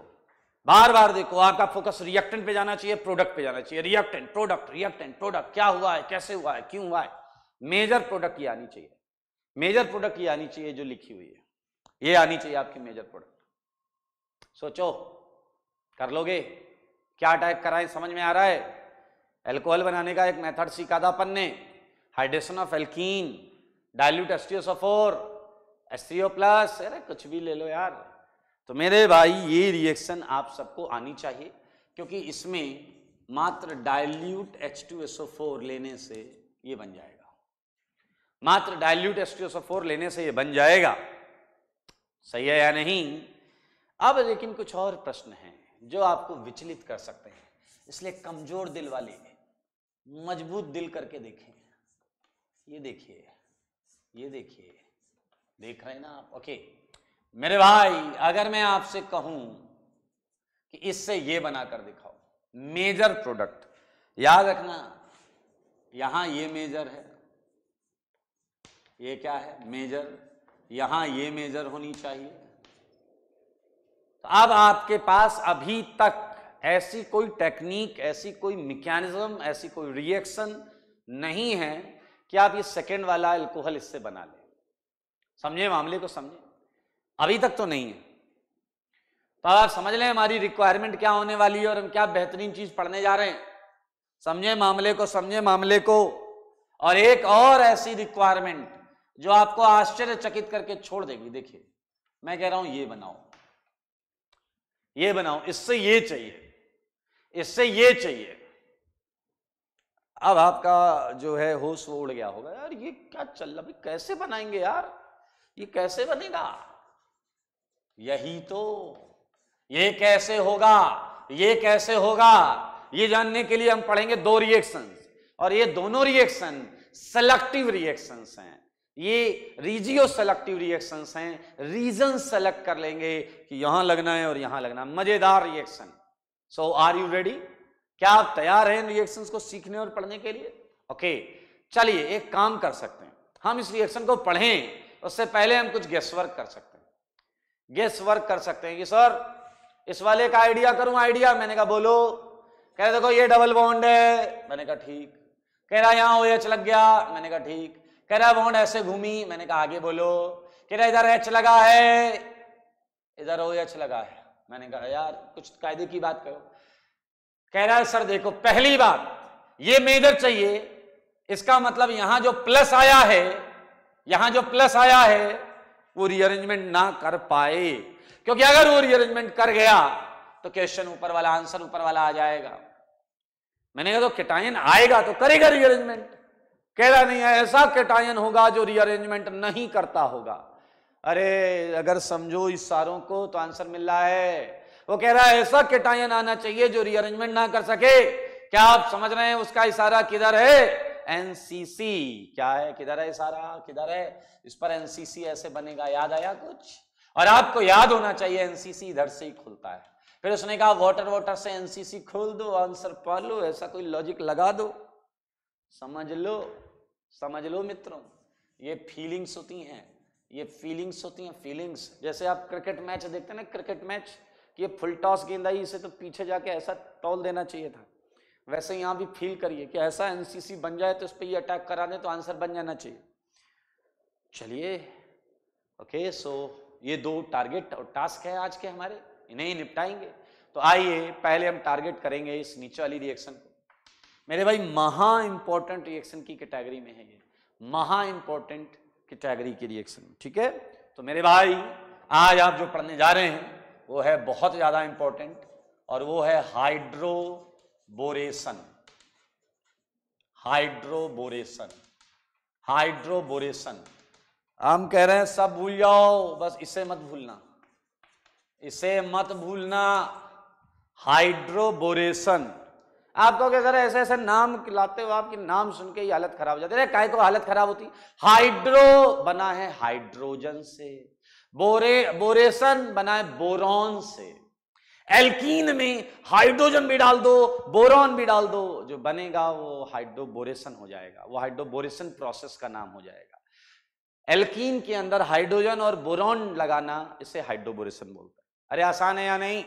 बार बार देखो आपका फोकस रिएक्टेंट पे जाना चाहिए प्रोडक्ट पे जाना चाहिए रिएक्टेंट प्रोडक्ट रिएक्टेंट प्रोडक्ट क्या हुआ है कैसे हुआ है क्यों हुआ है मेजर प्रोडक्ट ये आनी चाहिए मेजर प्रोडक्ट ये आनी चाहिए जो लिखी हुई है ये आनी चाहिए आपकी मेजर प्रोडक्ट सोचो कर लोगे क्या टाइप कराए समझ में आ रहा है एल्कोहल बनाने का एक मेथड सीखा था अपन ने hydration of alkene dilute S एस्ट्रियो प्लस अरे कुछ भी ले लो यार तो मेरे भाई ये रिएक्शन आप सबको आनी चाहिए क्योंकि इसमें मात्र डायल्यूट H2SO4 लेने से ये बन जाएगा मात्र डायल्यूट H2SO4 लेने से ये बन जाएगा सही है या नहीं अब लेकिन कुछ और प्रश्न हैं जो आपको विचलित कर सकते हैं इसलिए कमजोर दिल वाले मजबूत दिल करके देखें ये देखिए ये देखिए देख रहे हैं ना आप ओके okay. मेरे भाई अगर मैं आपसे कहूं कि इससे ये बनाकर दिखाओ मेजर प्रोडक्ट याद रखना यहां ये मेजर है ये क्या है मेजर यहां ये मेजर होनी चाहिए तो अब आपके पास अभी तक ऐसी कोई टेक्निक ऐसी कोई मैकेनिज्म ऐसी कोई रिएक्शन नहीं है कि आप ये सेकेंड वाला एल्कोहल इससे बना लें समझे मामले को समझे अभी तक तो नहीं है तो आप समझ लें हमारी रिक्वायरमेंट क्या होने वाली है और हम क्या बेहतरीन चीज पढ़ने जा रहे हैं समझे मामले को समझे मामले को और एक और ऐसी रिक्वायरमेंट जो आपको आश्चर्यचकित करके छोड़ देगी देखिए मैं कह रहा हूं ये बनाओ ये बनाओ इससे ये चाहिए इससे ये चाहिए अब आपका जो है होश वो उड़ गया होगा यार ये क्या चल रहा कैसे बनाएंगे यार ये कैसे बनेगा यही तो ये कैसे होगा ये कैसे होगा ये जानने के लिए हम पढ़ेंगे दो रिएक्शन और ये दोनों रिएक्शन सेलेक्टिव रिएक्शंस हैं ये रीजियो सेलेक्टिव रिएक्शंस हैं रीजन सेलेक्ट कर लेंगे कि यहां लगना है और यहां लगना है मजेदार reaction so are you ready क्या आप तैयार हैं रिएक्शंस को सीखने और पढ़ने के लिए ओके चलिए एक काम कर सकते हैं हम इस रिएक्शन को पढ़ें उससे पहले हम कुछ वर्क कर सकते हैं गेस वर्क कर सकते हैं कि सर इस वाले का आइडिया करूं आइडिया मैंने कहा बोलो कह रहे देखो ये डबल बॉन्ड है मैंने कहा ठीक कह रहा यहां ओ एच लग गया मैंने कहा ठीक कह रहा बॉन्ड ऐसे घूमी मैंने कहा आगे बोलो कह रहा इधर एच लगा है इधर ओ एच लगा है मैंने कहा यार कुछ कायदे की बात करो कह रहा है सर देखो पहली बात ये मेजर चाहिए इसका मतलब यहां जो प्लस आया है यहां जो प्लस आया है वो रीअरेंजमेंट ना कर पाए क्योंकि अगर वो रीअरेंजमेंट कर गया तो क्वेश्चन ऊपर वाला आंसर ऊपर वाला आ जाएगा मैंने कहा तो केटायन आएगा तो करेगा रीअरेंजमेंट कह रहा नहीं है ऐसा केटायन होगा जो रीअरेंजमेंट नहीं करता होगा अरे अगर समझो इस सारों को तो आंसर मिल रहा है वो कह रहा है ऐसा केटायन आना चाहिए जो रीअरेंजमेंट ना कर सके क्या आप समझ रहे हैं उसका इशारा किधर है एनसीसी क्या है किधर है सारा किधर है इस पर एनसीसी ऐसे बनेगा याद आया कुछ और आपको याद होना चाहिए एनसीसी इधर से ही खुलता है फिर उसने कहा वाटर वाटर से एनसीसी खोल दो आंसर लो ऐसा कोई लॉजिक लगा दो समझ लो समझ लो मित्रों ये फीलिंग्स होती हैं ये फीलिंग्स होती हैं फीलिंग्स जैसे आप क्रिकेट मैच देखते हैं ना क्रिकेट मैच कि ये फुल टॉस गेंद आई इसे तो पीछे जाके ऐसा टॉल देना चाहिए था वैसे यहां भी फील करिए कि ऐसा एनसीसी बन जाए तो उस पर अटैक करा दे तो आंसर बन जाना चाहिए चलिए ओके सो ये दो टारगेट और टास्क है आज के हमारे इन्हें ही निपटाएंगे तो आइए पहले हम टारगेट करेंगे इस नीचे वाली रिएक्शन को मेरे भाई महा इंपॉर्टेंट रिएक्शन की कैटेगरी में है ये महा इंपॉर्टेंट कैटेगरी की रिएक्शन ठीक है तो मेरे भाई आज आप जो पढ़ने जा रहे हैं वो है बहुत ज़्यादा इंपॉर्टेंट और वो है हाइड्रो बोरेसन हाइड्रोबोरेसन हाइड्रोबोरेसन हम कह रहे हैं सब भूल जाओ बस इसे मत भूलना इसे मत भूलना हाइड्रोबोरेसन आप कहोगे अगर ऐसे ऐसे नाम लाते हो आपके नाम सुन के ही हालत खराब हो जाती है काय को हालत खराब होती हाइड्रो बना है हाइड्रोजन से बोरे बोरेसन बना है बोरॉन से एल्कीन में हाइड्रोजन भी डाल दो बोरॉन भी डाल दो जो बनेगा वो हाइड्रोबोरेशन हो जाएगा वो हाइड्रोबोरेशन प्रोसेस का नाम हो जाएगा एल्कीन के अंदर हाइड्रोजन और बोरॉन लगाना इसे हाइड्रोबोरेशन बोलते हैं अरे आसान है या नहीं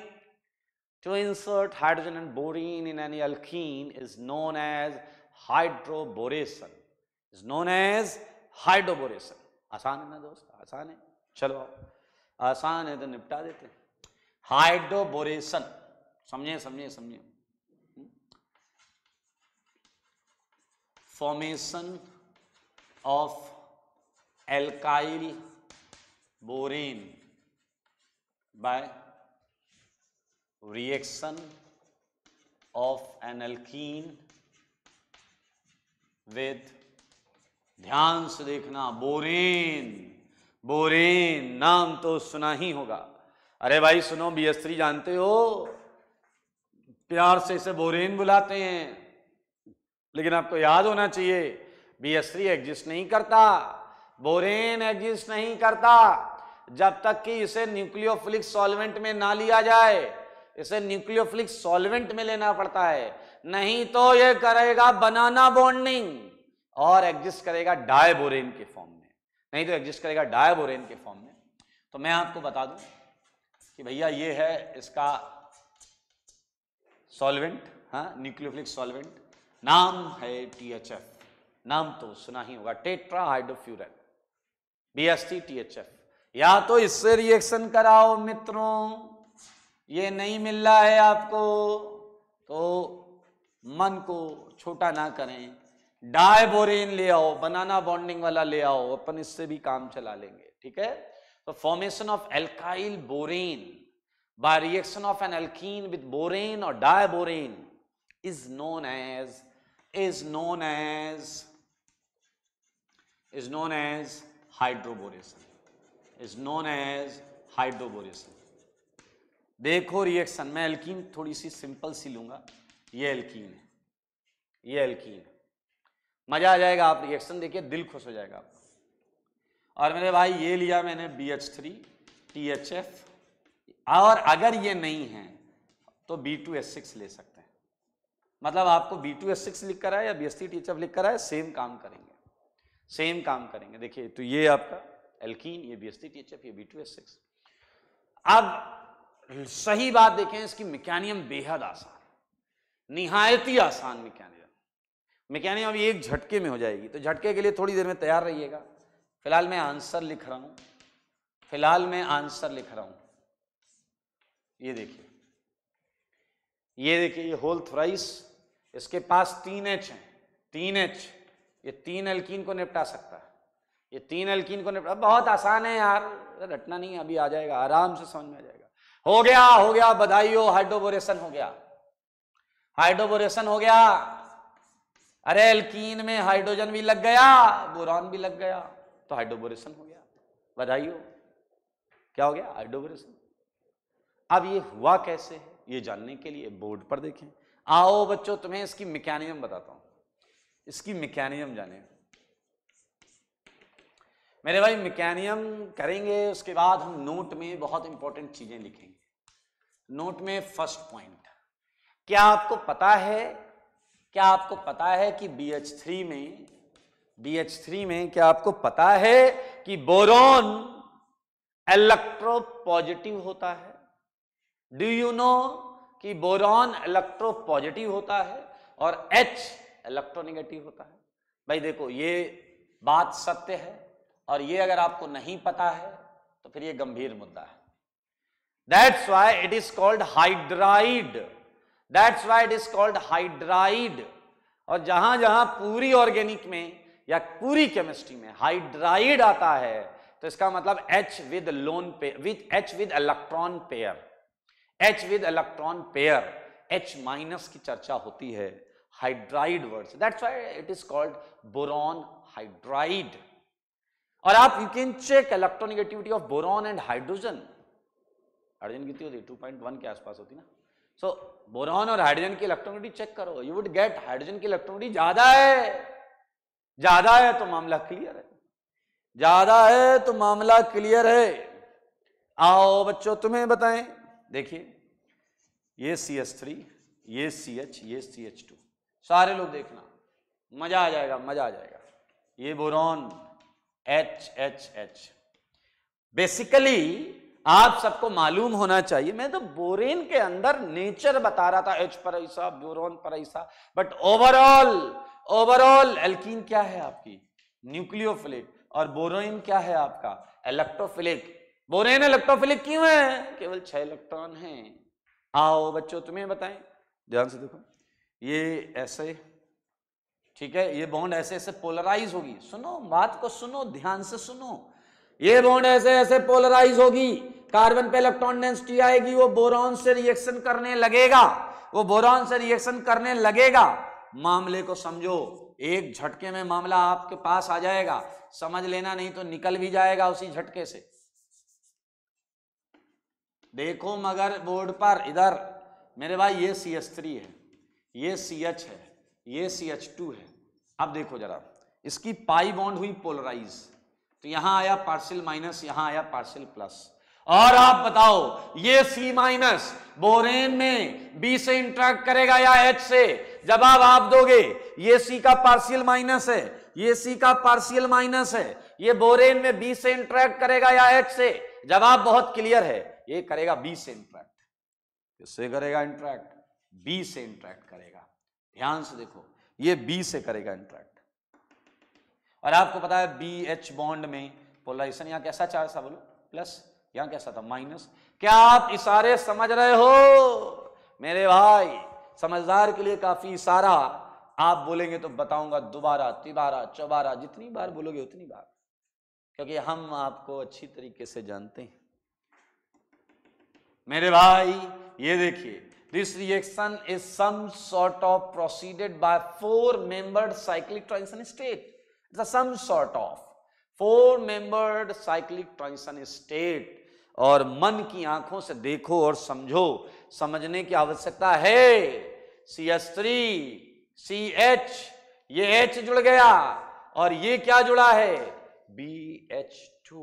to insert hydrogen and borane in an alkene is known as hydroboration is known as hydroboration आसान है ना दोस्त आसान है चलो आसान है तो निपटा देते हैं हाइड्रोबोरेशन समझे समझे समझे formation of alkyl borane by reaction of an alkene with ध्यान से देखना बोरेन बोरेन नाम तो सुना ही होगा अरे भाई सुनो बी एस थ्री जानते हो प्यार से इसे बोरेन बुलाते हैं लेकिन आपको याद होना चाहिए बी एस थ्री एग्जिस्ट नहीं करता बोरेन एग्जिस्ट नहीं करता जब तक कि इसे न्यूक्लियोफिलिक सॉल्वेंट में ना लिया जाए इसे न्यूक्लियोफिलिक सॉल्वेंट में लेना पड़ता है नहीं तो ये करेगा बनाना बॉन्डिंग और एग्जिस्ट करेगा डायबोरेन के फॉर्म में नहीं तो एग्जिस्ट करेगा डायबोरेन के फॉर्म में तो मैं आपको बता दूं कि भैया ये है इसका सॉल्वेंट हाँ न्यूक्लियोफिलिक सॉल्वेंट नाम है टीएचएफ नाम तो सुना ही होगा टेट्रा टी बीएसटी टीएचएफ या तो इससे रिएक्शन कराओ मित्रों ये नहीं मिल रहा है आपको तो मन को छोटा ना करें डायबोरेन ले आओ बनाना बॉन्डिंग वाला ले आओ अपन इससे भी काम चला लेंगे ठीक है तो formation of alkyl borane by reaction of an alkene with borane और diborane is known as is known as is known as hydroboration is known as hydroboration देखो रिएक्शन मैं एल्कीन थोड़ी सी सिंपल सी लूंगा ये एल्कीन है ये एल्कीन मजा आ जाएगा आप रिएक्शन देखिए दिल खुश हो जाएगा आप और मेरे भाई ये लिया मैंने B H three T H F और अगर ये नहीं है तो बी टू एस सिक्स ले सकते हैं मतलब आपको बी टू एस सिक्स लिख कर आए या B S three T H F लिख कर आए सेम काम करेंगे सेम काम करेंगे देखिए तो ये आपका एल्कीन ये B S three T H F ये बी टू एस सिक्स अब सही बात देखें इसकी मैकेनियम बेहद आसान निहायती आसान मिकैनियम मिकैनियम अभी एक झटके में हो जाएगी तो झटके के लिए थोड़ी देर में तैयार रहिएगा फिलहाल मैं आंसर लिख रहा हूं फिलहाल मैं आंसर लिख रहा हूं ये देखिए ये देखिए ये होल थ्राइस इसके पास तीन एच है तीन एच ये तीन एल्किन को निपटा सकता है ये तीन एल्किन को निपटा बहुत आसान है यार रटना नहीं अभी आ जाएगा आराम से समझ में आ जाएगा हो गया हो गया बधाई हो हाइड्रोबोरेशन हो गया हाइड्रोबोरेशन हो गया अरे एल्कीन में हाइड्रोजन भी लग गया बोरॉन भी लग गया तो हाइड्रोबोरेशन हो गया बधाई हो क्या हो गया हाइड्रोबोरेशन अब ये हुआ कैसे है ये जानने के लिए बोर्ड पर देखें आओ बच्चों तुम्हें इसकी मैकेनिज्म बताता हूं इसकी मैकेनिज्म जाने मेरे भाई मैकेनिज्म करेंगे उसके बाद हम नोट में बहुत इंपॉर्टेंट चीजें लिखेंगे नोट में फर्स्ट पॉइंट क्या आपको पता है क्या आपको पता है कि बी में थ्री में क्या आपको पता है कि बोरॉन पॉजिटिव होता है डू यू नो कि बोरॉन पॉजिटिव होता है और एच इलेक्ट्रोनेगेटिव होता है भाई देखो ये बात सत्य है और ये अगर आपको नहीं पता है तो फिर ये गंभीर मुद्दा है that's why it is called hydride that's why it is called hydride और जहां जहां पूरी ऑर्गेनिक में या पूरी केमिस्ट्री में हाइड्राइड आता है तो इसका मतलब H with lone pair with H with electron pair H with electron pair H minus की चर्चा होती है hydride word that's why it is called boron hydride और आप you can check electronegativity of boron and hydrogen hydrogen कितनी होती है two point one के आसपास होती ना सो so, बोरॉन और हाइड्रोजन की इलेक्ट्रॉनिटी चेक करो यू वुड गेट हाइड्रोजन की इलेक्ट्रोनिटी ज्यादा है ज्यादा है तो मामला क्लियर है ज्यादा है तो मामला क्लियर है आओ बच्चों तुम्हें बताएं देखिए ये सी एच थ्री ये सी एच ये सी एच टू सारे लोग देखना मजा आ जाएगा मजा आ जाएगा ये boron H H H basically आप सबको मालूम होना चाहिए मैं तो बोरेन के अंदर नेचर बता रहा था एच पर ऐसा बोरॉन पर ऐसा बट ओवरऑल ओवरऑल एल्किन क्या है आपकी न्यूक्लियोफिलिक और बोरोइन क्या है आपका इलेक्ट्रोफिलिक बोरेन इलेक्ट्रोफिलिक क्यों है केवल छह इलेक्ट्रॉन हैं आओ बच्चों तुम्हें बताएं ध्यान से देखो ये ऐसे ठीक है ये बॉन्ड ऐसे ऐसे पोलराइज होगी सुनो बात को सुनो ध्यान से सुनो ये बॉन्ड ऐसे ऐसे पोलराइज होगी कार्बन पे इलेक्ट्रॉन डेंसिटी आएगी वो बोरॉन से रिएक्शन करने लगेगा वो बोरॉन से रिएक्शन करने लगेगा मामले को समझो एक झटके में मामला आपके पास आ जाएगा समझ लेना नहीं तो निकल भी जाएगा उसी झटके से देखो मगर बोर्ड पर इधर मेरे भाई ये सी एच थ्री है ये सी एच है ये सी एच टू है अब देखो जरा इसकी पाई बॉन्ड हुई पोलराइज तो यहां आया पार्सल माइनस यहां आया पार्सल प्लस और आप बताओ ये सी माइनस बोरेन में बी से इंट्रैक्ट करेगा या एच से जवाब आप दोगे ये सी का पार्शियल माइनस है ये सी का पार्शियल माइनस है ये बोरेन में बी से इंट्रैक्ट करेगा या एच से जवाब बहुत क्लियर है ये करेगा बी से इंट्रैक्ट किससे करेगा इंट्रैक्ट बी से इंट्रैक्ट करेगा ध्यान से देखो ये बी से करेगा इंट्रैक्ट और आपको पता है बी एच बॉन्ड में पोलराइजेशन यहां कैसा चार था बोलो प्लस यहां कैसा था माइनस क्या आप इशारे समझ रहे हो मेरे भाई समझदार के लिए काफ़ी सारा आप बोलेंगे तो बताऊंगा दोबारा तिबारा चौबारा जितनी बार बोलोगे उतनी बार क्योंकि हम आपको अच्छी तरीके से जानते हैं मेरे भाई ये देखिए this reaction is some sort of proceeded by four membered cyclic transition state some sort of four membered cyclic transition state और मन की आंखों से देखो और समझो समझने की आवश्यकता है C S three C H ये एच जुड़ गया और ये क्या जुड़ा है बी एच टू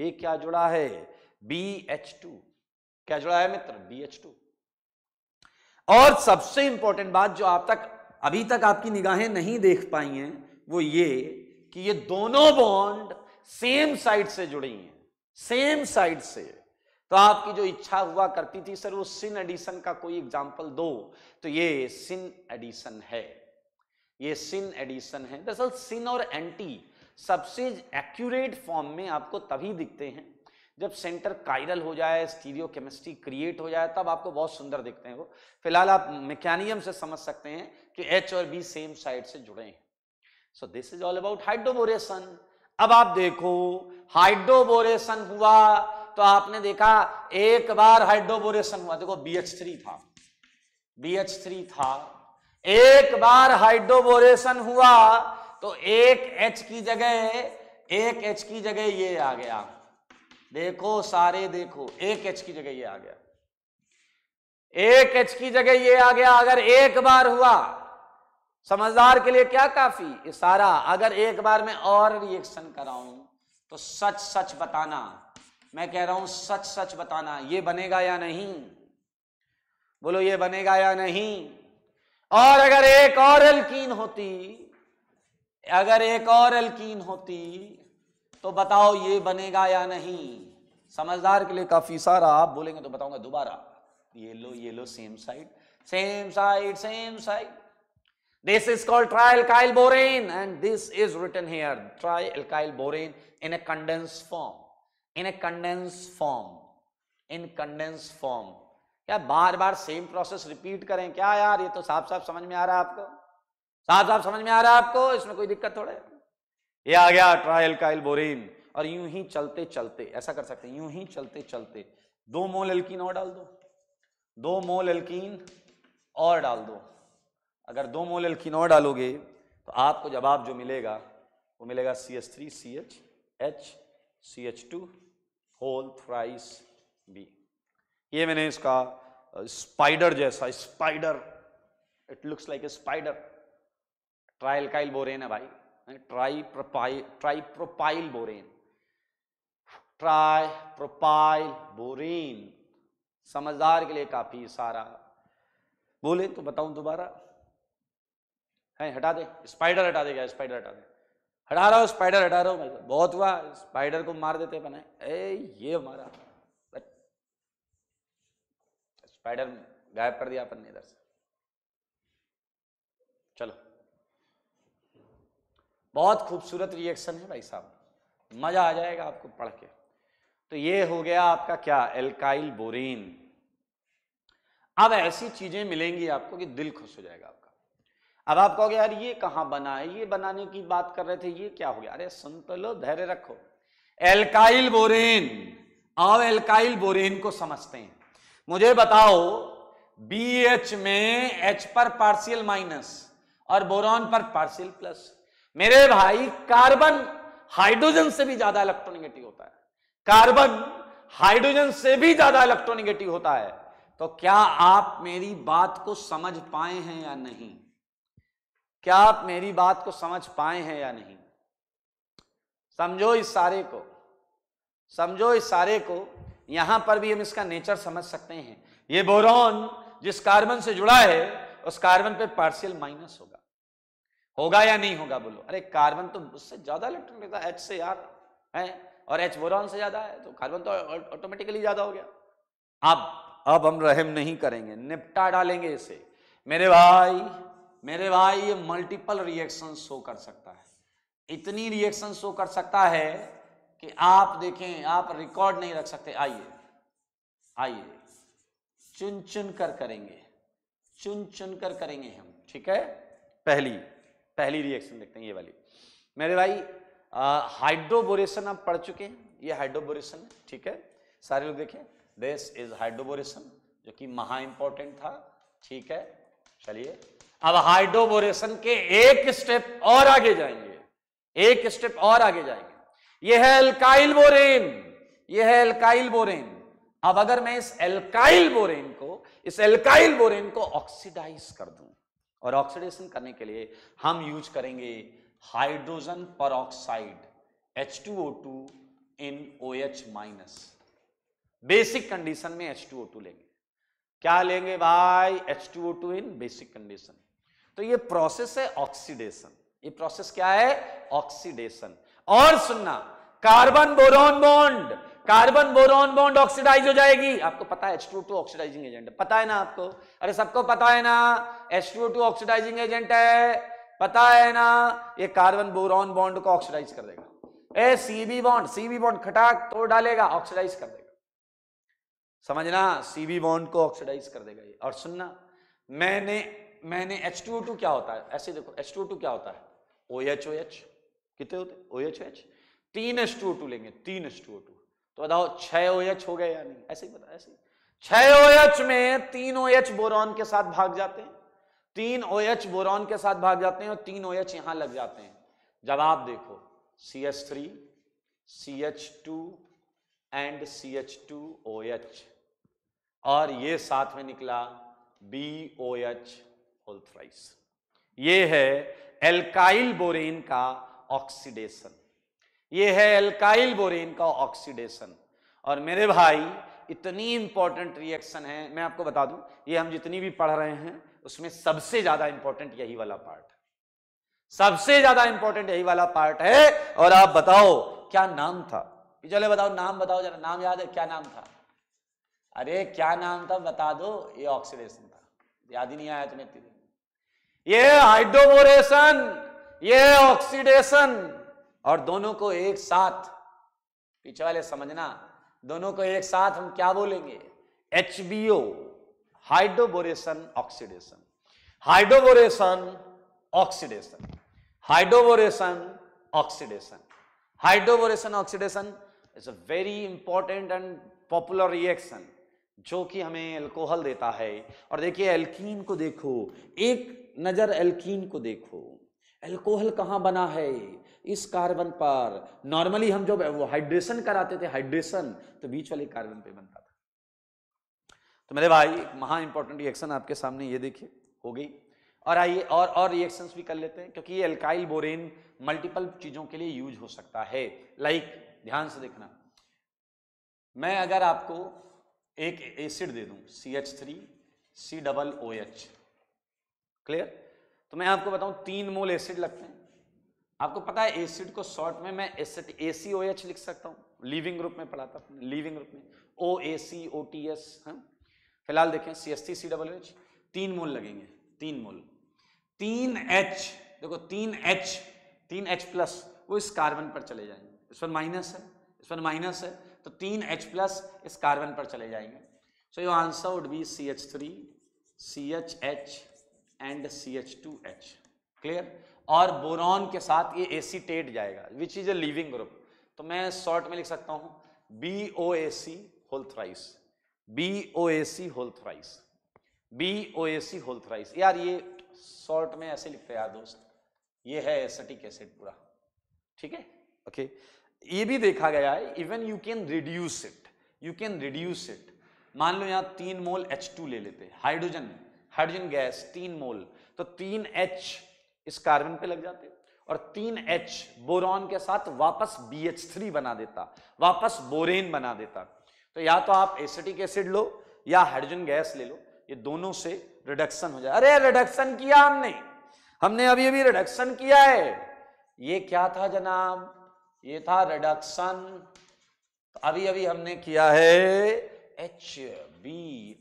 ये क्या जुड़ा है बी एच टू क्या जुड़ा है मित्र बी एच टू और सबसे इंपॉर्टेंट बात जो आप तक अभी तक आपकी निगाहें नहीं देख पाई हैं वो ये कि ये दोनों बॉन्ड सेम साइड से जुड़ी हैं सेम साइड से तो आपकी जो इच्छा हुआ करती थी सर वो सिन एडिशन का कोई एग्जाम्पल दो तो ये सिन एडिशन है ये सिन एडिशन है दरअसल सिन और एंटी सबसे एक्यूरेट फॉर्म में आपको तभी दिखते हैं जब सेंटर कायरल हो जाए स्टीरियो केमिस्ट्री क्रिएट हो जाए तब आपको बहुत सुंदर दिखते हैं वो फिलहाल आप मैकेनियम से समझ सकते हैं कि एच और बी सेम साइड से जुड़े हैं so this is all about hydroboration अब आप देखो हाइड्रोबोरेशन हुआ तो आपने देखा एक बार हाइड्रोबोरेशन हुआ देखो थ्री था थ्री था एक बार हाइड्रोबोरेशन हुआ तो एक एच की जगह एक एच की जगह ये आ गया देखो सारे देखो एक एच की जगह ये आ गया एक एच की जगह ये आ गया अगर एक बार हुआ समझदार के लिए क्या काफी ये सारा अगर एक बार में और रिएक्शन कराऊं तो सच सच बताना मैं कह रहा हूं सच सच बताना ये बनेगा या नहीं बोलो ये बनेगा या नहीं और अगर एक और अल्किन होती अगर एक और अल्किन होती तो बताओ ये बनेगा या नहीं समझदार के लिए काफी सारा आप बोलेंगे तो बताऊंगा दोबारा ये लो ये लो same side same side same side this This is called borane and this is written here tri trialkyl borane in a condense form in a condense form in condense form क्या बार बार सेम प्रोसेस रिपीट करें क्या यार ये तो साफ साफ समझ में आ रहा है आपको साफ साफ समझ में आ रहा है आपको इसमें कोई दिक्कत थोड़े ये आ गया ट्रायल काइल बोरिन और यूं ही चलते चलते ऐसा कर सकते हैं यूं ही चलते चलते दो मोल एल्किन और डाल दो दो मोल एल्किन और डाल दो अगर दो मोल एल्किन और डालोगे तो आपको जवाब जो मिलेगा वो मिलेगा C H three C H H C H two whole thrice B ये मैंने इसका स्पाइडर जैसा spider it looks like a spider alkyl borane है भाई tri propyl borane tri propyl borane समझदार के लिए काफी सारा बोले तो बताऊं दोबारा है हटा दे स्पाइडर हटा दे क्या स्पाइडर हटा दे हटा रहा हो स्पाइडर हटा रहा हो बहुत हुआ स्पाइडर को मार देते बने ए ये हमारा स्पाइडर गायब कर दिया अपन ने इधर से चलो बहुत खूबसूरत रिएक्शन है भाई साहब मजा आ जाएगा आपको पढ़ के तो ये हो गया आपका क्या एल्काइल बोरीन अब ऐसी चीजें मिलेंगी आपको कि दिल खुश हो जाएगा आपका अब आप कहोगे यार ये कहाँ बना है ये बनाने की बात कर रहे थे ये क्या हो गया अरे सुन तो लो धैर्य रखो एल्काइल बोरेन आओ एल्काइल बोरेन को समझते हैं मुझे बताओ बी एच में एच पर पार्शियल माइनस और बोरॉन पर पार्शियल प्लस मेरे भाई कार्बन हाइड्रोजन से भी ज्यादा इलेक्ट्रोनिगेटिव होता है कार्बन हाइड्रोजन से भी ज्यादा इलेक्ट्रोनिगेटिव होता है तो क्या आप मेरी बात को समझ पाए हैं या नहीं क्या आप मेरी बात को समझ पाए हैं या नहीं समझो इस सारे को समझो इस सारे को यहां पर भी हम इसका नेचर समझ सकते हैं ये बोरॉन जिस कार्बन से जुड़ा है उस कार्बन पे पार्शियल माइनस होगा होगा या नहीं होगा बोलो अरे कार्बन तो उससे ज्यादा इलेक्ट्रॉन लेता है एच से यार है और एच बोरॉन से ज्यादा है तो कार्बन तो ऑटोमेटिकली ज्यादा हो गया अब अब हम रहम नहीं करेंगे निपटा डालेंगे इसे मेरे भाई मेरे भाई ये मल्टीपल रिएक्शन शो कर सकता है इतनी रिएक्शन शो कर सकता है कि आप देखें आप रिकॉर्ड नहीं रख सकते आइए आइए चुन चुन कर करेंगे चुन चुन कर करेंगे हम ठीक है पहली पहली रिएक्शन देखते हैं ये वाली मेरे भाई हाइड्रोबोरेशन आप पढ़ चुके हैं ये हाइड्रोबोरेशन है ठीक है सारे लोग देखें दिस इज हाइड्रोबोरेशन जो कि महा इंपॉर्टेंट था ठीक है चलिए अब हाइड्रोबोरेशन के एक स्टेप और आगे जाएंगे एक स्टेप और आगे जाएंगे यह है एल्काइल बोरेन यह है एल्काइल बोरेन अब अगर मैं इस एल्काइल बोरेन को इस एल्काइल बोरेन को ऑक्सीडाइज कर दूं और ऑक्सीडेशन करने के लिए हम यूज करेंगे हाइड्रोजन पर oxide H two O two in O H minus basic condition में एच टू ओ टू लेंगे क्या लेंगे भाई H two O two in basic condition तो ये प्रोसेस है ऑक्सीडेशन ये प्रोसेस क्या है ऑक्सीडेशन और सुनना carbon boron bond carbon boron bond oxidize हो जाएगी आपको पता है H2O2 ऑक्सीडाइजिंग एजेंट है पता है ना आपको अरे सबको पता है ना H2O2 ऑक्सीडाइजिंग एजेंट है पता है ना ये कार्बन बोरोन बॉन्ड को ऑक्सीडाइज कर देगा a CB bond CB bond खटाक तोड़ डालेगा ऑक्सीडाइज कर देगा समझना सीबी बॉन्ड को ऑक्सीडाइज कर देगा ये और सुनना मैंने मैंने एच टू ओ टू क्या होता है ऐसे देखो एच टू ओ टू क्या होता है ओ ओ एच एच कितने होते ओ एच एच तीन एच टू ओ टू लेंगे तीन एच टू ओ टू तो बताओ छह एच हो गए या नहीं ऐसे ही बता ऐसे ही छह एच में तीन ओ एच बोरॉन के साथ भाग जाते हैं तीन ओ एच बोरॉन के साथ भाग जाते हैं और तीन ओ एच यहां लग जाते हैं जवाब देखो C C H three H two and C H two O H और ये साथ में निकला B O H whole thrice ये है एल्काइल बोरेन का ऑक्सीडेशन ये है एल्काइल बोरेन का ऑक्सीडेशन और मेरे भाई इतनी इंपॉर्टेंट रिएक्शन है मैं आपको बता दूं ये हम जितनी भी पढ़ रहे हैं उसमें सबसे ज्यादा इंपॉर्टेंट यही वाला पार्ट सबसे ज्यादा इंपॉर्टेंट यही वाला पार्ट है और आप बताओ क्या नाम था चले बताओ नाम बताओ जरा नाम याद है क्या नाम था अरे क्या नाम था बता दो ये ऑक्सीडेशन था याद ही नहीं आया तुम्हें ये हाइड्रोमोरेशन ये ऑक्सीडेशन और दोनों को एक साथ पीछे वाले समझना दोनों को एक साथ हम क्या बोलेंगे H B O hydroboration oxidation hydroboration oxidation hydroboration oxidation hydroboration oxidation is a very important and popular reaction जो कि हमें एल्कोहल देता है और देखिए एल्कीन को देखो एक नज़र एल्कीन को देखो एल्कोहल कहाँ बना है इस कार्बन पर नॉर्मली हम जब वो हाइड्रेशन कराते थे हाइड्रेशन तो बीच वाले कार्बन पे बनता था तो मेरे भाई महा इंपॉर्टेंट रिएक्शन आपके सामने ये देखिए हो गई और आइए और और रिएक्शंस भी कर लेते हैं क्योंकि ये एल्काइल बोरेन मल्टीपल चीजों के लिए यूज हो सकता है लाइक like, ध्यान से देखना मैं अगर आपको एक एसिड दे दूं C H three C double O H clear तो मैं आपको बताऊं तीन मोल एसिड लगते हैं आपको पता है एसिड को शॉर्ट में मैं acid A C O H लिख सकता हूं लिविंग ग्रुप में पढ़ाता था लिविंग ग्रुप में ओ A C O T S हाँ फिलहाल देखें C S T C double H तीन मोल लगेंगे तीन मोल तीन एच देखो तीन एच तीन एच प्लस वो इस कार्बन पर चले जाएंगे इस पर माइनस है इस पर माइनस है तो तीन एच प्लस इस कार्बन पर चले जाएंगे so your answer would be C H three C H H and C H two H clear और बोरॉन के साथ ये एसीटेट जाएगा which is a leaving group तो मैं शॉर्ट में लिख सकता हूं B O A C whole thrice B O A C whole thrice B O A C whole thrice यार ये शॉर्ट में ऐसे लिखते हैं यार दोस्त ये है एसटिक एसिड पूरा ठीक है ओके ये भी देखा गया है even you can reduce it you can reduce it मान लो यहां तीन मोल H2 ले लेते हाइड्रोजन में हाइड्रोजन गैस तीन मोल तो तीन एच इस कार्बन पे लग जाते और तीन एच बोरॉन के साथ वापस बी एच थ्री बना देता वापस बोरेन बना देता तो या तो आप एसिटिक एसिड लो या हाइड्रोजन गैस ले लो ये दोनों से रिडक्शन हो जाए अरे रिडक्शन किया हमने हमने अभी अभी रिडक्शन किया है ये क्या था जनाब ये था रिडक्शन तो अभी अभी हमने किया है एच बी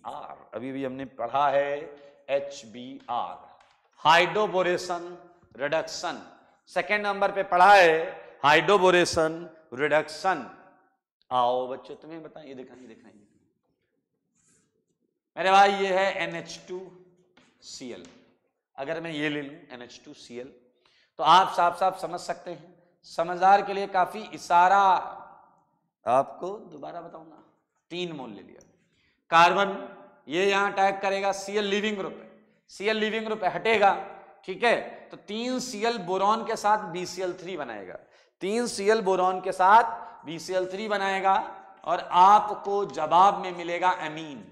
आर अभी भी हमने पढ़ा है H B R hydroboration reduction second number पे पढ़ा है हाइड्रोबोरेशन रिडक्शन आओ बच्चों तुम्हें बताइए ये देखना मेरे भाई ये है N H two C L अगर मैं ये ले लू N H two C L तो आप साफ साफ समझ सकते हैं समझदार के लिए काफ़ी इशारा आपको दोबारा बताऊंगा तीन मोल ले लिया कार्बन ये यहां अटैक करेगा सीएल लिविंग ग्रुप है सीएल लिविंग ग्रुप हटेगा ठीक है तो तीन सीएल बोरॉन के साथ बीसीएल थ्री बनाएगा तीन सीएल बोरॉन के साथ बीसीएल थ्री बनाएगा और आपको जवाब में मिलेगा अमीन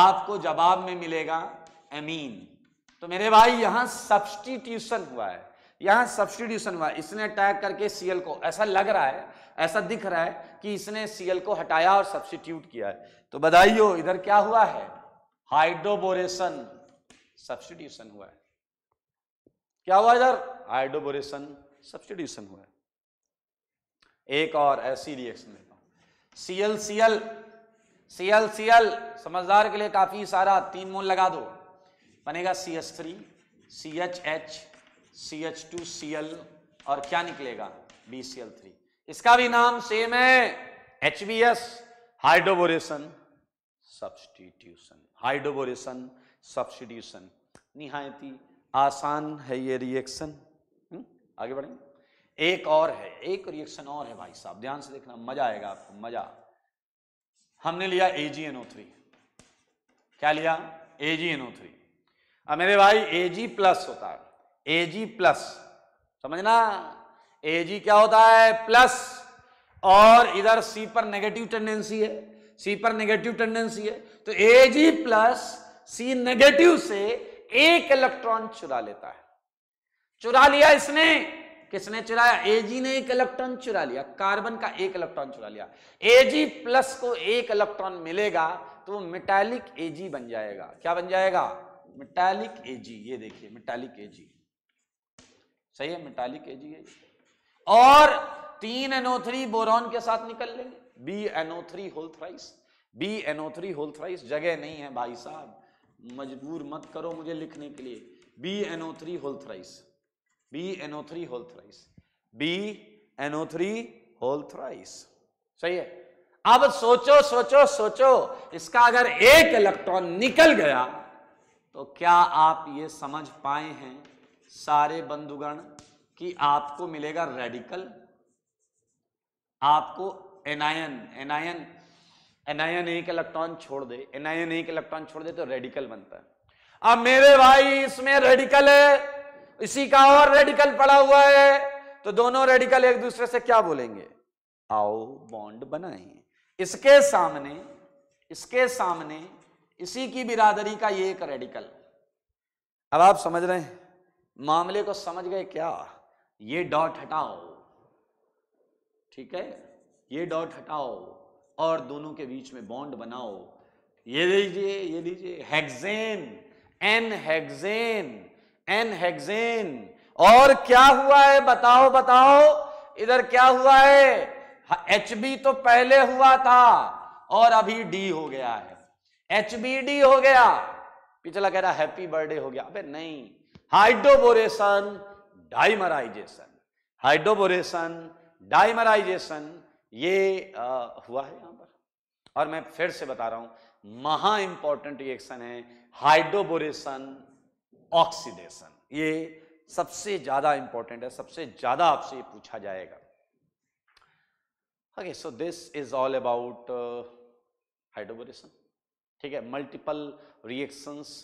आपको जवाब में मिलेगा अमीन तो मेरे भाई यहां सब्सटीट्यूशन हुआ है यहां सब्सटीट्यूशन हुआ इसने अटैक करके सीएल को ऐसा लग रहा है ऐसा दिख रहा है कि इसने सीएल को हटाया और सब्सटीट्यूट किया है तो बताइयो इधर क्या हुआ है हाइड्रोबोरेशन सब्सटीट्यूशन हुआ है क्या हुआ इधर हाइड्रोबोरेशन सब्सटीट्यूशन हुआ है एक और ऐसी रिएक्शन देता हूं सीएल सीएल सीएल सीएल समझदार के लिए काफी सारा तीन मोल लगा दो बनेगा C S three C H H C H two C L और क्या निकलेगा बी सी एल थ्री इसका भी नाम सेम है H B S hydroboration substitution hydroboration substitution निहायती आसान है ये रिएक्शन हम्म, आगे बढ़ेंगे एक और है एक रिएक्शन और है भाई साहब ध्यान से देखना मजा आएगा आपको मजा हमने लिया AgNO3 क्या लिया AgNO3 अब मेरे भाई Ag प्लस होता है ए जी प्लस समझना ए जी क्या होता है प्लस और इधर सी पर नेगेटिव टेंडेंसी है सी पर नेगेटिव टेंडेंसी है तो ए जी प्लस सी नेगेटिव से एक इलेक्ट्रॉन चुरा लेता है चुरा लिया इसने किसने चुराया एजी ने एक इलेक्ट्रॉन चुरा लिया कार्बन का एक इलेक्ट्रॉन चुरा लिया एजी प्लस को एक इलेक्ट्रॉन मिलेगा तो वो मिटालिक एजी बन जाएगा क्या बन जाएगा ए जी ये देखिए मिटालिक एजी सही है मिटाली के जी और तीन एनओ थ्री बोरॉन के साथ निकल लेंगे B NO three whole thrice B NO three whole thrice जगह नहीं है भाई साहब मजबूर मत करो मुझे लिखने के लिए B NO three whole thrice B NO three whole thrice B NO three whole thrice सही है अब सोचो सोचो सोचो इसका अगर एक इलेक्ट्रॉन निकल गया तो क्या आप ये समझ पाए हैं सारे बंधुगण कि आपको मिलेगा रेडिकल आपको एनायन एनायन एनायन एक इलेक्ट्रॉन छोड़ दे एनायन एक इलेक्ट्रॉन छोड़ दे तो रेडिकल बनता है अब मेरे भाई इसमें रेडिकल है इसी का और रेडिकल पड़ा हुआ है तो दोनों रेडिकल एक दूसरे से क्या बोलेंगे आओ बॉन्ड बनाए इसके सामने इसके सामने इसी की बिरादरी का ये एक रेडिकल अब आप समझ रहे हैं मामले को समझ गए क्या ये डॉट हटाओ ठीक है ये डॉट हटाओ और दोनों के बीच में बॉन्ड बनाओ ये लीजिए ये लीजिए hexane N hexane N hexane और क्या हुआ है बताओ बताओ इधर क्या हुआ है एच बी तो पहले हुआ था और अभी डी हो गया है एच बी डी हो गया पिछला कह रहा हैप्पी बर्थडे हो गया अबे नहीं हाइड्रोबोरेशन डाइमराइजेशन हाइड्रोबोरेशन डाइमराइजेशन ये आ, हुआ है यहां पर और मैं फिर से बता रहा हूं महा इंपॉर्टेंट रिएक्शन है हाइड्रोबोरेशन ऑक्सीडेशन ये सबसे ज्यादा इंपॉर्टेंट है सबसे ज्यादा आपसे पूछा जाएगा okay so this is all about hydroboration ठीक है multiple reactions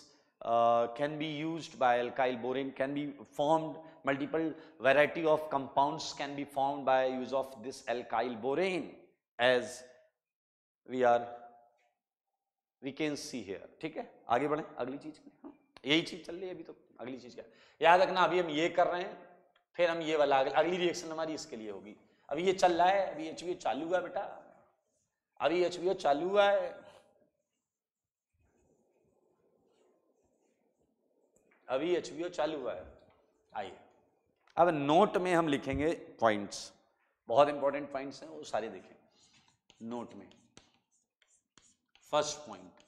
uh, can be used by alkyl borane can be formed multiple variety of compounds can be formed by use of this alkyl borane as we are we can see here theek hai aage badhe agli cheez हाँ, यही चीज चल रही है अभी तो अगली चीज क्या याद रखना अभी हम ये कर रहे हैं फिर हम ये वाला अगली रिएक्शन हमारी इसके लिए होगी अभी ये चल रहा है अभी एच चालू हुआ बेटा अभी एच चालू हुआ है अभी एच चालू हुआ है आइए अब नोट में हम लिखेंगे पॉइंट्स बहुत इंपॉर्टेंट पॉइंट्स हैं वो सारे देखें नोट में फर्स्ट पॉइंट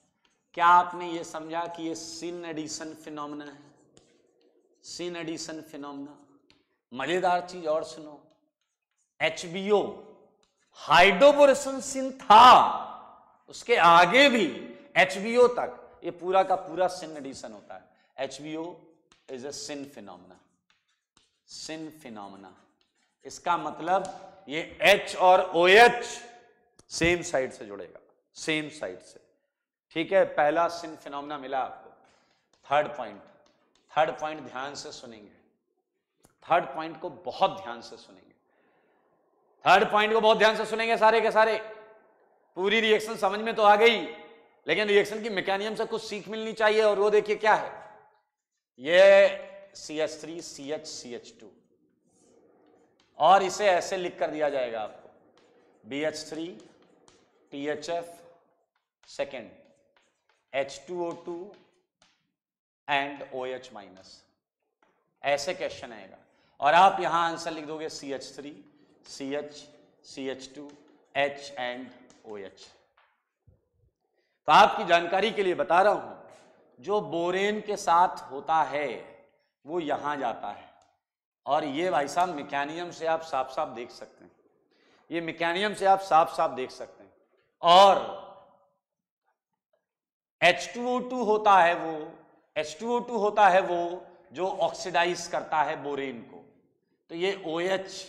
क्या आपने ये समझा कि ये सिन एडिशन फिनोमना है सिन एडिशन फिनोमना मजेदार चीज और सुनो H B O hydroboration syn था उसके आगे भी एच बी ओ तक ये पूरा का पूरा सिन एडिशन होता है H O is a syn phenomena syn phenomena इसका मतलब ये एच और ओ एच सेम साइड से जुड़ेगा सेम साइड से ठीक है पहला सिन फिनोमना मिला आपको थर्ड पॉइंट थर्ड पॉइंट ध्यान से सुनेंगे थर्ड पॉइंट को बहुत ध्यान से सुनेंगे थर्ड पॉइंट को बहुत ध्यान से सुनेंगे सारे के सारे पूरी रिएक्शन समझ में तो आ गई लेकिन रिएक्शन की मैकेनिज्म से कुछ सीख मिलनी चाहिए और वो देखिए क्या है ये C H three C H C H two और इसे ऐसे लिख कर दिया जाएगा आपको B H three T H F second H two O two and O H minus ऐसे क्वेश्चन आएगा और आप यहां आंसर लिख दोगे C H three C H C H two H and O H तो आपकी जानकारी के लिए बता रहा हूं जो बोरेन के साथ होता है वो यहाँ जाता है और ये भाई साहब मिकैनियम से आप साफ साफ देख सकते हैं ये मिकैनियम से आप साफ साफ देख सकते हैं और H2O2 होता है वो H2O2 होता है वो जो ऑक्सीडाइज करता है बोरेन को तो ये OH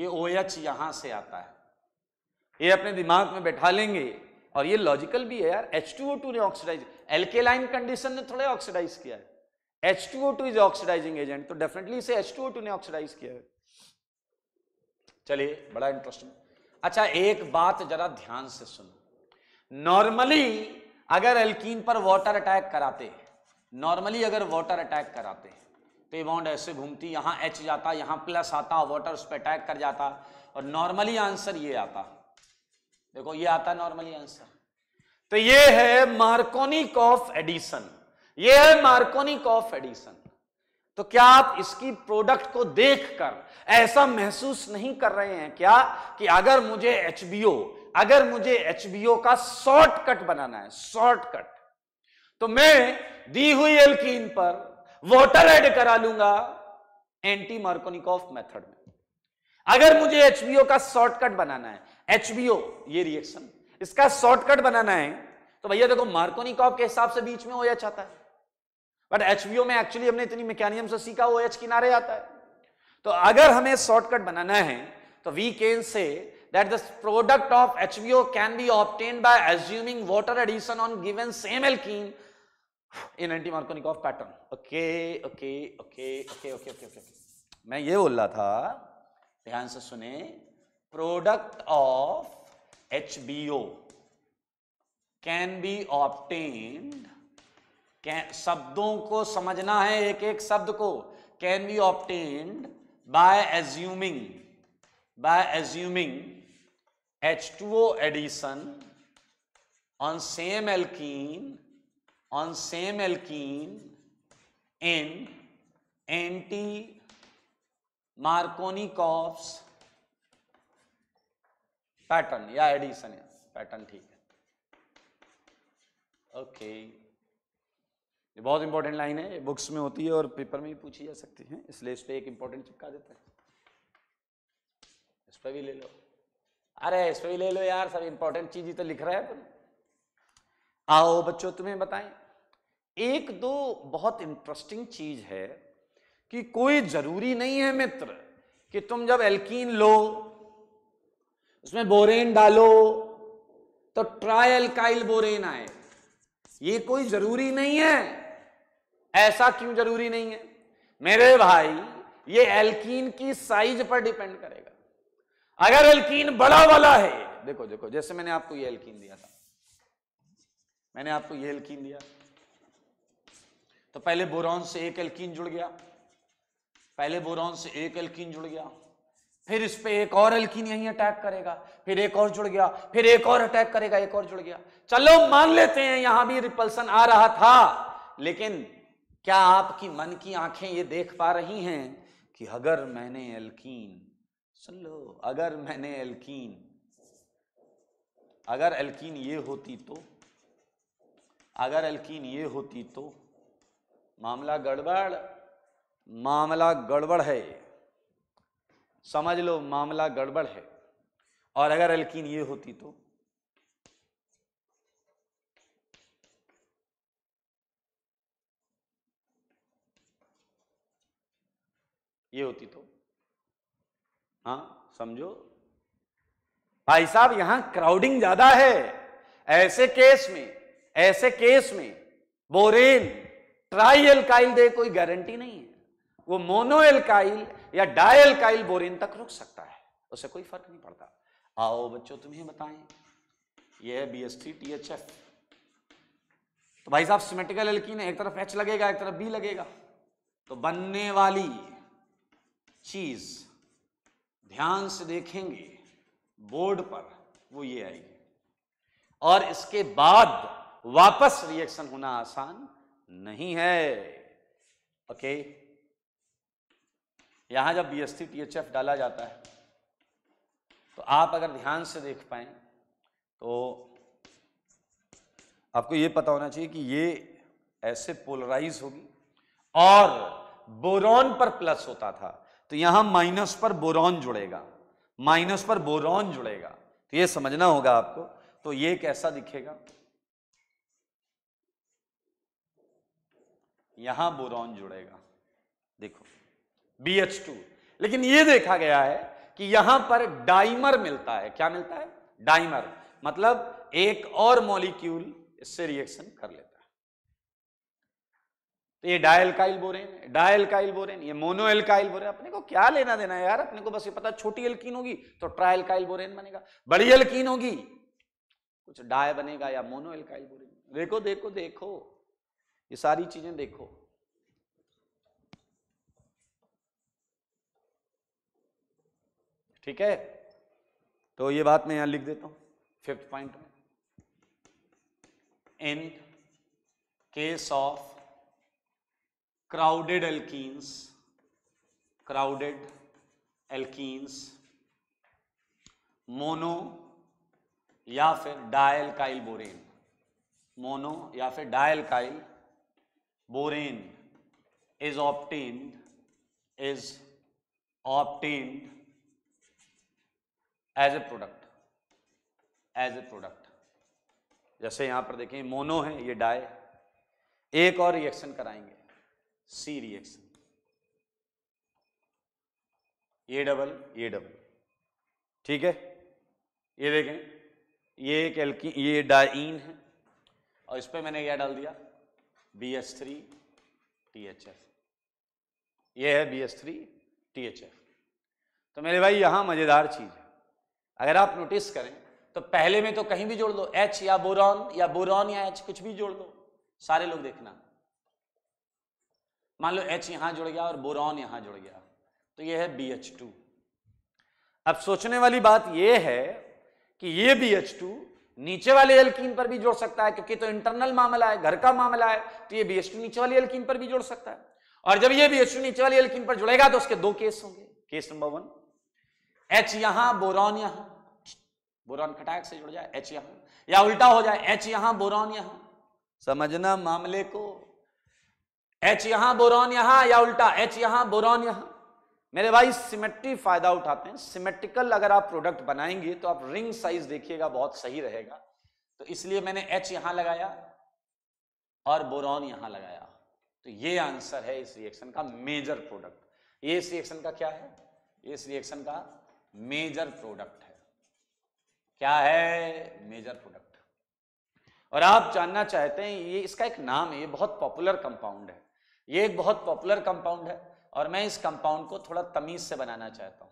ये OH यहां से आता है ये अपने दिमाग में बैठा लेंगे और ये लॉजिकल भी है यार H2O2 ने ऑक्सीडाइज एल्केलाइन कंडीशन ने थोड़ा ऑक्सीडाइज किया है H2O2 इज ऑक्सीडाइजिंग एजेंट तो डेफिनेटली इसे H2O2 ने ऑक्सीडाइज किया है चलिए बड़ा इंटरेस्टिंग अच्छा एक बात जरा ध्यान से सुनो नॉर्मली अगर एल्कीन पर वाटर अटैक कराते नॉर्मली अगर वाटर अटैक कराते तो ये ऐसे घूमती यहां एच जाता यहां प्लस आता वाटर उस पर अटैक कर जाता और नॉर्मली आंसर ये आता देखो ये आता नॉर्मली आंसर तो ये है मार्कोनिक ऑफ एडिशन ये है मार्कोनिक ऑफ एडिशन तो क्या आप इसकी प्रोडक्ट को देखकर ऐसा महसूस नहीं कर रहे हैं क्या कि अगर मुझे एच अगर मुझे एच का शॉर्टकट बनाना है शॉर्टकट तो मैं दी हुई एल्कीन पर वाटर ऐड करा लूंगा एंटी मार्कोनिक ऑफ मेथड में अगर मुझे एच का शॉर्टकट बनाना है HBO ये रिएक्शन इसका शॉर्टकट बनाना है तो भैया देखो मार्कोनिकॉप के हिसाब से बीच में ओ एच आता है बट HBO में एक्चुअली हमने इतनी मैकेनियम से सीखा ओ एच किनारे आता है तो अगर हमें शॉर्टकट बनाना है तो we can say that the product of H B O can be obtain by assuming water addition on given same alkene in anti Markovnikov pattern okay okay okay okay okay okay मैं ये बोल रहा था ध्यान से सुने product of HBO can be obtained can, शब्दों को समझना है एक एक शब्द को can be obtained by assuming by assuming H two O addition on same alkene on same alkene in anti markovnikov's pattern या एडिशन है पैटर्न ठीक है ओके ये बहुत इंपॉर्टेंट लाइन है ये बुक्स में होती है और पेपर में भी पूछी जा सकती है इसलिए इस पर एक इंपॉर्टेंट चिपका देते हैं इस पर भी ले लो अरे इस पर भी ले लो यार सब इंपॉर्टेंट चीज ही तो लिख रहा है तुम आओ बच्चों तुम्हें बताएं एक दो बहुत इंटरेस्टिंग चीज है कि कोई जरूरी नहीं है मित्र कि तुम जब एल्कीन लो उसमें बोरेन डालो तो ट्रायल काइल बोरेन आए ये कोई जरूरी नहीं है ऐसा क्यों जरूरी नहीं है मेरे भाई ये एल्कीन की साइज पर डिपेंड करेगा अगर एल्कीन बड़ा वाला है देखो देखो जैसे मैंने आपको ये एल्कीन दिया था मैंने आपको ये एल्कीन दिया तो पहले बोरॉन से एक एल्कीन जुड़ गया पहले बोरॉन से एक एल्कीन जुड़ गया फिर इस पे एक और अल्किन यही अटैक करेगा फिर एक और जुड़ गया फिर एक और अटैक करेगा एक और जुड़ गया चलो मान लेते हैं यहां भी रिपल्सन आ रहा था लेकिन क्या आपकी मन की आंखें ये देख पा रही हैं कि अगर मैंने एल्कीन सुन लो अगर मैंने एल्कीन अगर एल्कीन ये होती तो अगर एल्कीन ये होती तो मामला गड़बड़ मामला गड़बड़ है समझ लो मामला गड़बड़ है और अगर अल्किन ये होती तो ये होती तो हाँ समझो भाई साहब यहां क्राउडिंग ज्यादा है ऐसे केस में ऐसे केस में बोरेन ट्राई एल्काइल दे कोई गारंटी नहीं है वो मोनो एल्काइल या डायल काइल बोरिन तक रुक सकता है उसे कोई फर्क नहीं पड़ता आओ बच्चों तुम्हें बताएं यह है B S three T H F तो भाई साहब सिमेटिकल एल्किन है एक तरफ एच लगेगा एक तरफ बी लगेगा तो बनने वाली चीज ध्यान से देखेंगे बोर्ड पर वो ये आएगी और इसके बाद वापस रिएक्शन होना आसान नहीं है ओके okay? यहां जब B S T H F डाला जाता है तो आप अगर ध्यान से देख पाए तो आपको यह पता होना चाहिए कि ये ऐसे पोलराइज होगी और बोरॉन पर प्लस होता था तो यहां माइनस पर बोरॉन जुड़ेगा माइनस पर बोरॉन जुड़ेगा तो ये समझना होगा आपको तो ये कैसा दिखेगा यहां बोरॉन जुड़ेगा देखो बी एच टू लेकिन यह देखा गया है कि यहां पर डाइमर मिलता है क्या मिलता है डाइमर मतलब एक और मॉलिक्यूल इससे रिएक्शन कर लेता है तो ये डायल्काइल बोरेन डायल्काइल बोरेन ये एल्काइल बोरेन अपने को क्या लेना देना है यार अपने को बस ये पता छोटी एल्कीन होगी तो ट्रायलकाइल बोरेन बनेगा बड़ी एल्कीन होगी कुछ डाय बनेगा या मोनो एल्काइल बोरेन देखो देखो देखो ये सारी चीजें देखो ठीक है तो ये बात मैं यहां लिख देता हूं फिफ्थ पॉइंट में in case of crowded alkenes crowded alkenes mono या फिर डायल काइल बोरेन मोनो या फिर dialkyl borane is obtained is obtained as a product as a product जैसे यहां पर देखें मोनो है ये डाई एक और रिएक्शन कराएंगे C reaction A double A double ठीक है ये देखें ये एक एल्की ये डाइन है और इस पर मैंने क्या डाल दिया B S three T H F ये है B S three T H F तो मेरे भाई यहाँ मज़ेदार चीज़ है अगर आप नोटिस करें तो पहले में तो कहीं भी जोड़ दो एच या बोरॉन या बोरॉन या एच कुछ भी जोड़ दो सारे लोग देखना मान लो एच यहां जुड़ गया और बोरॉन यहां जुड़ गया तो यह है बी एच टू अब सोचने वाली बात यह है कि ये बी एच टू नीचे वाले एल्कीन पर भी जोड़ सकता है क्योंकि तो इंटरनल मामला है घर का मामला है तो ये बी एच टू नीचे वाले एल्कीन पर भी जोड़ सकता है और जब ये बी एच टू नीचे वाले एल्कीन पर जुड़ेगा तो उसके दो केस होंगे केस नंबर वन एच यहां बोरॉन यहां बोरॉन खटाक से जुड़ जाए एच यहां या उल्टा हो जाए एच यहां बोरॉन यहां समझना मामले को एच यहां बोरॉन यहां या उल्टा एच यहां बोरॉन यहां मेरे भाई सिमेट्री फायदा उठाते हैं सिमेट्रिकल अगर आप प्रोडक्ट बनाएंगे तो आप रिंग साइज देखिएगा बहुत सही रहेगा तो इसलिए मैंने एच यहां लगाया और बोरॉन यहां लगाया तो ये आंसर है इस रिएक्शन का मेजर प्रोडक्ट ये इस रिएक्शन का क्या है इस रिएक्शन का मेजर प्रोडक्ट है क्या है मेजर प्रोडक्ट और आप जानना चाहते हैं ये इसका एक नाम है ये बहुत पॉपुलर कंपाउंड है ये एक बहुत पॉपुलर कंपाउंड है और मैं इस कंपाउंड को थोड़ा तमीज से बनाना चाहता हूं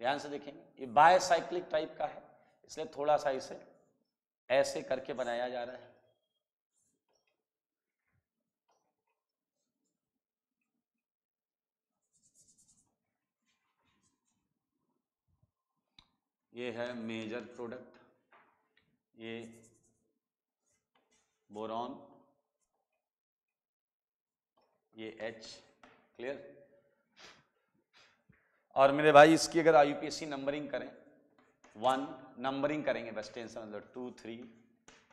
ध्यान से देखेंगे ये बायसाइक्लिक टाइप का है इसलिए थोड़ा सा इसे ऐसे करके बनाया जा रहा है ये है मेजर प्रोडक्ट ये बोरॉन ये एच क्लियर और मेरे भाई इसकी अगर आईयूपीएससी नंबरिंग करें वन नंबरिंग करेंगे बस टेंशन मतलब two three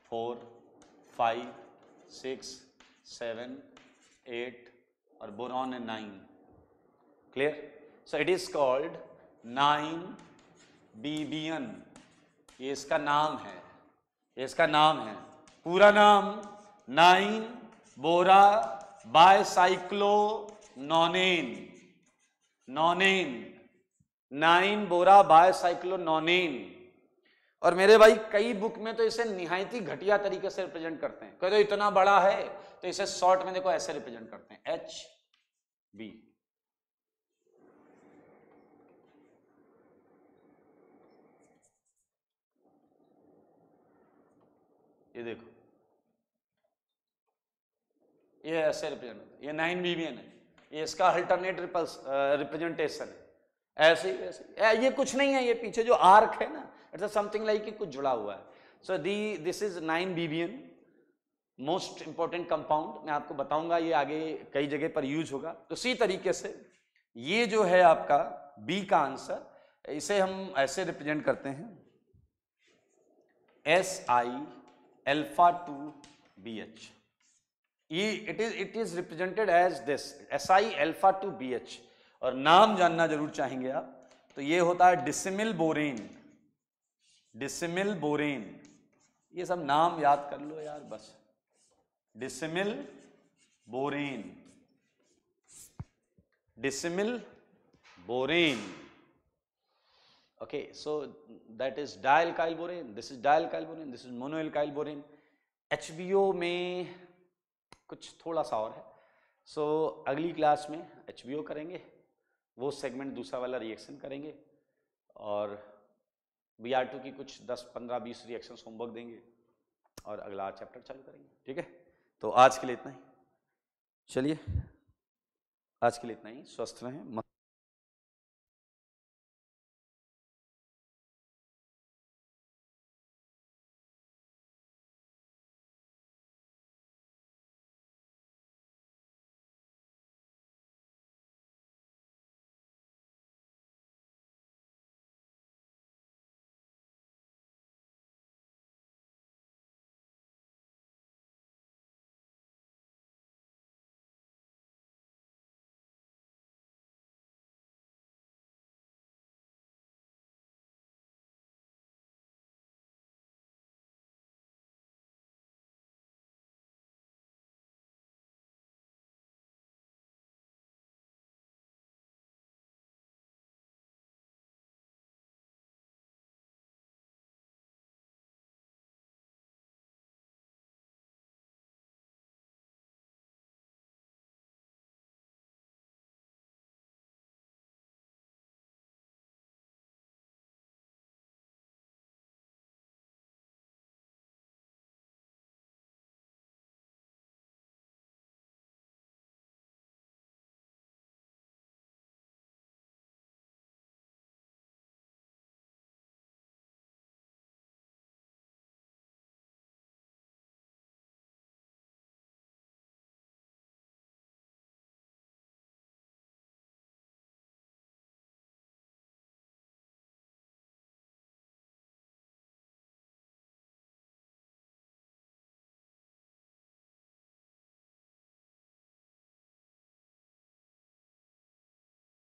four five six seven eight और बोरॉन है nine clear so it is called nine BBN ये इसका नाम है ये इसका नाम है पूरा नाम nine bora bicyclo nonane nonane nine bora bicyclo nonane और मेरे भाई कई बुक में तो इसे निहायती घटिया तरीके से रिप्रेजेंट करते हैं कहते तो इतना बड़ा है तो इसे शॉर्ट में देखो ऐसे रिप्रेजेंट करते हैं एच बी ये देखो ये ऐसे रिप्रेजेंट ये नाइन बीवियन है ये इसका अल्टरनेट रिपल्स रिप्रेजेंटेशन है ऐसे ही वैसे ये कुछ नहीं है ये पीछे जो आर्क है ना इट्स समथिंग लाइक कुछ जुड़ा हुआ है so the this is nine BBN most important compound मैं आपको बताऊंगा ये आगे कई जगह पर यूज होगा तो इसी तरीके से ये जो है आपका बी का आंसर इसे हम ऐसे रिप्रेजेंट करते हैं एस आई alpha 2 BH. ये it is it is represented as this S I alpha two B H और नाम जानना जरूर चाहेंगे आप तो ये होता है डिसिमिल बोरेन डिसिमिल बोरेन ये सब नाम याद कर लो यार बस disiamyl borane disiamyl borane Okay, so that is dialkyl borane, this is dialkyl borane, this is monoalkyl borane. HBO में कुछ थोड़ा सा और है सो so, अगली क्लास में एच करेंगे वो सेगमेंट दूसरा वाला रिएक्शन करेंगे और बी आर टू की कुछ 10 15 20 रिएक्शन होमवर्क देंगे और अगला चैप्टर चालू करेंगे ठीक है तो आज के लिए इतना ही चलिए आज के लिए इतना ही स्वस्थ रहें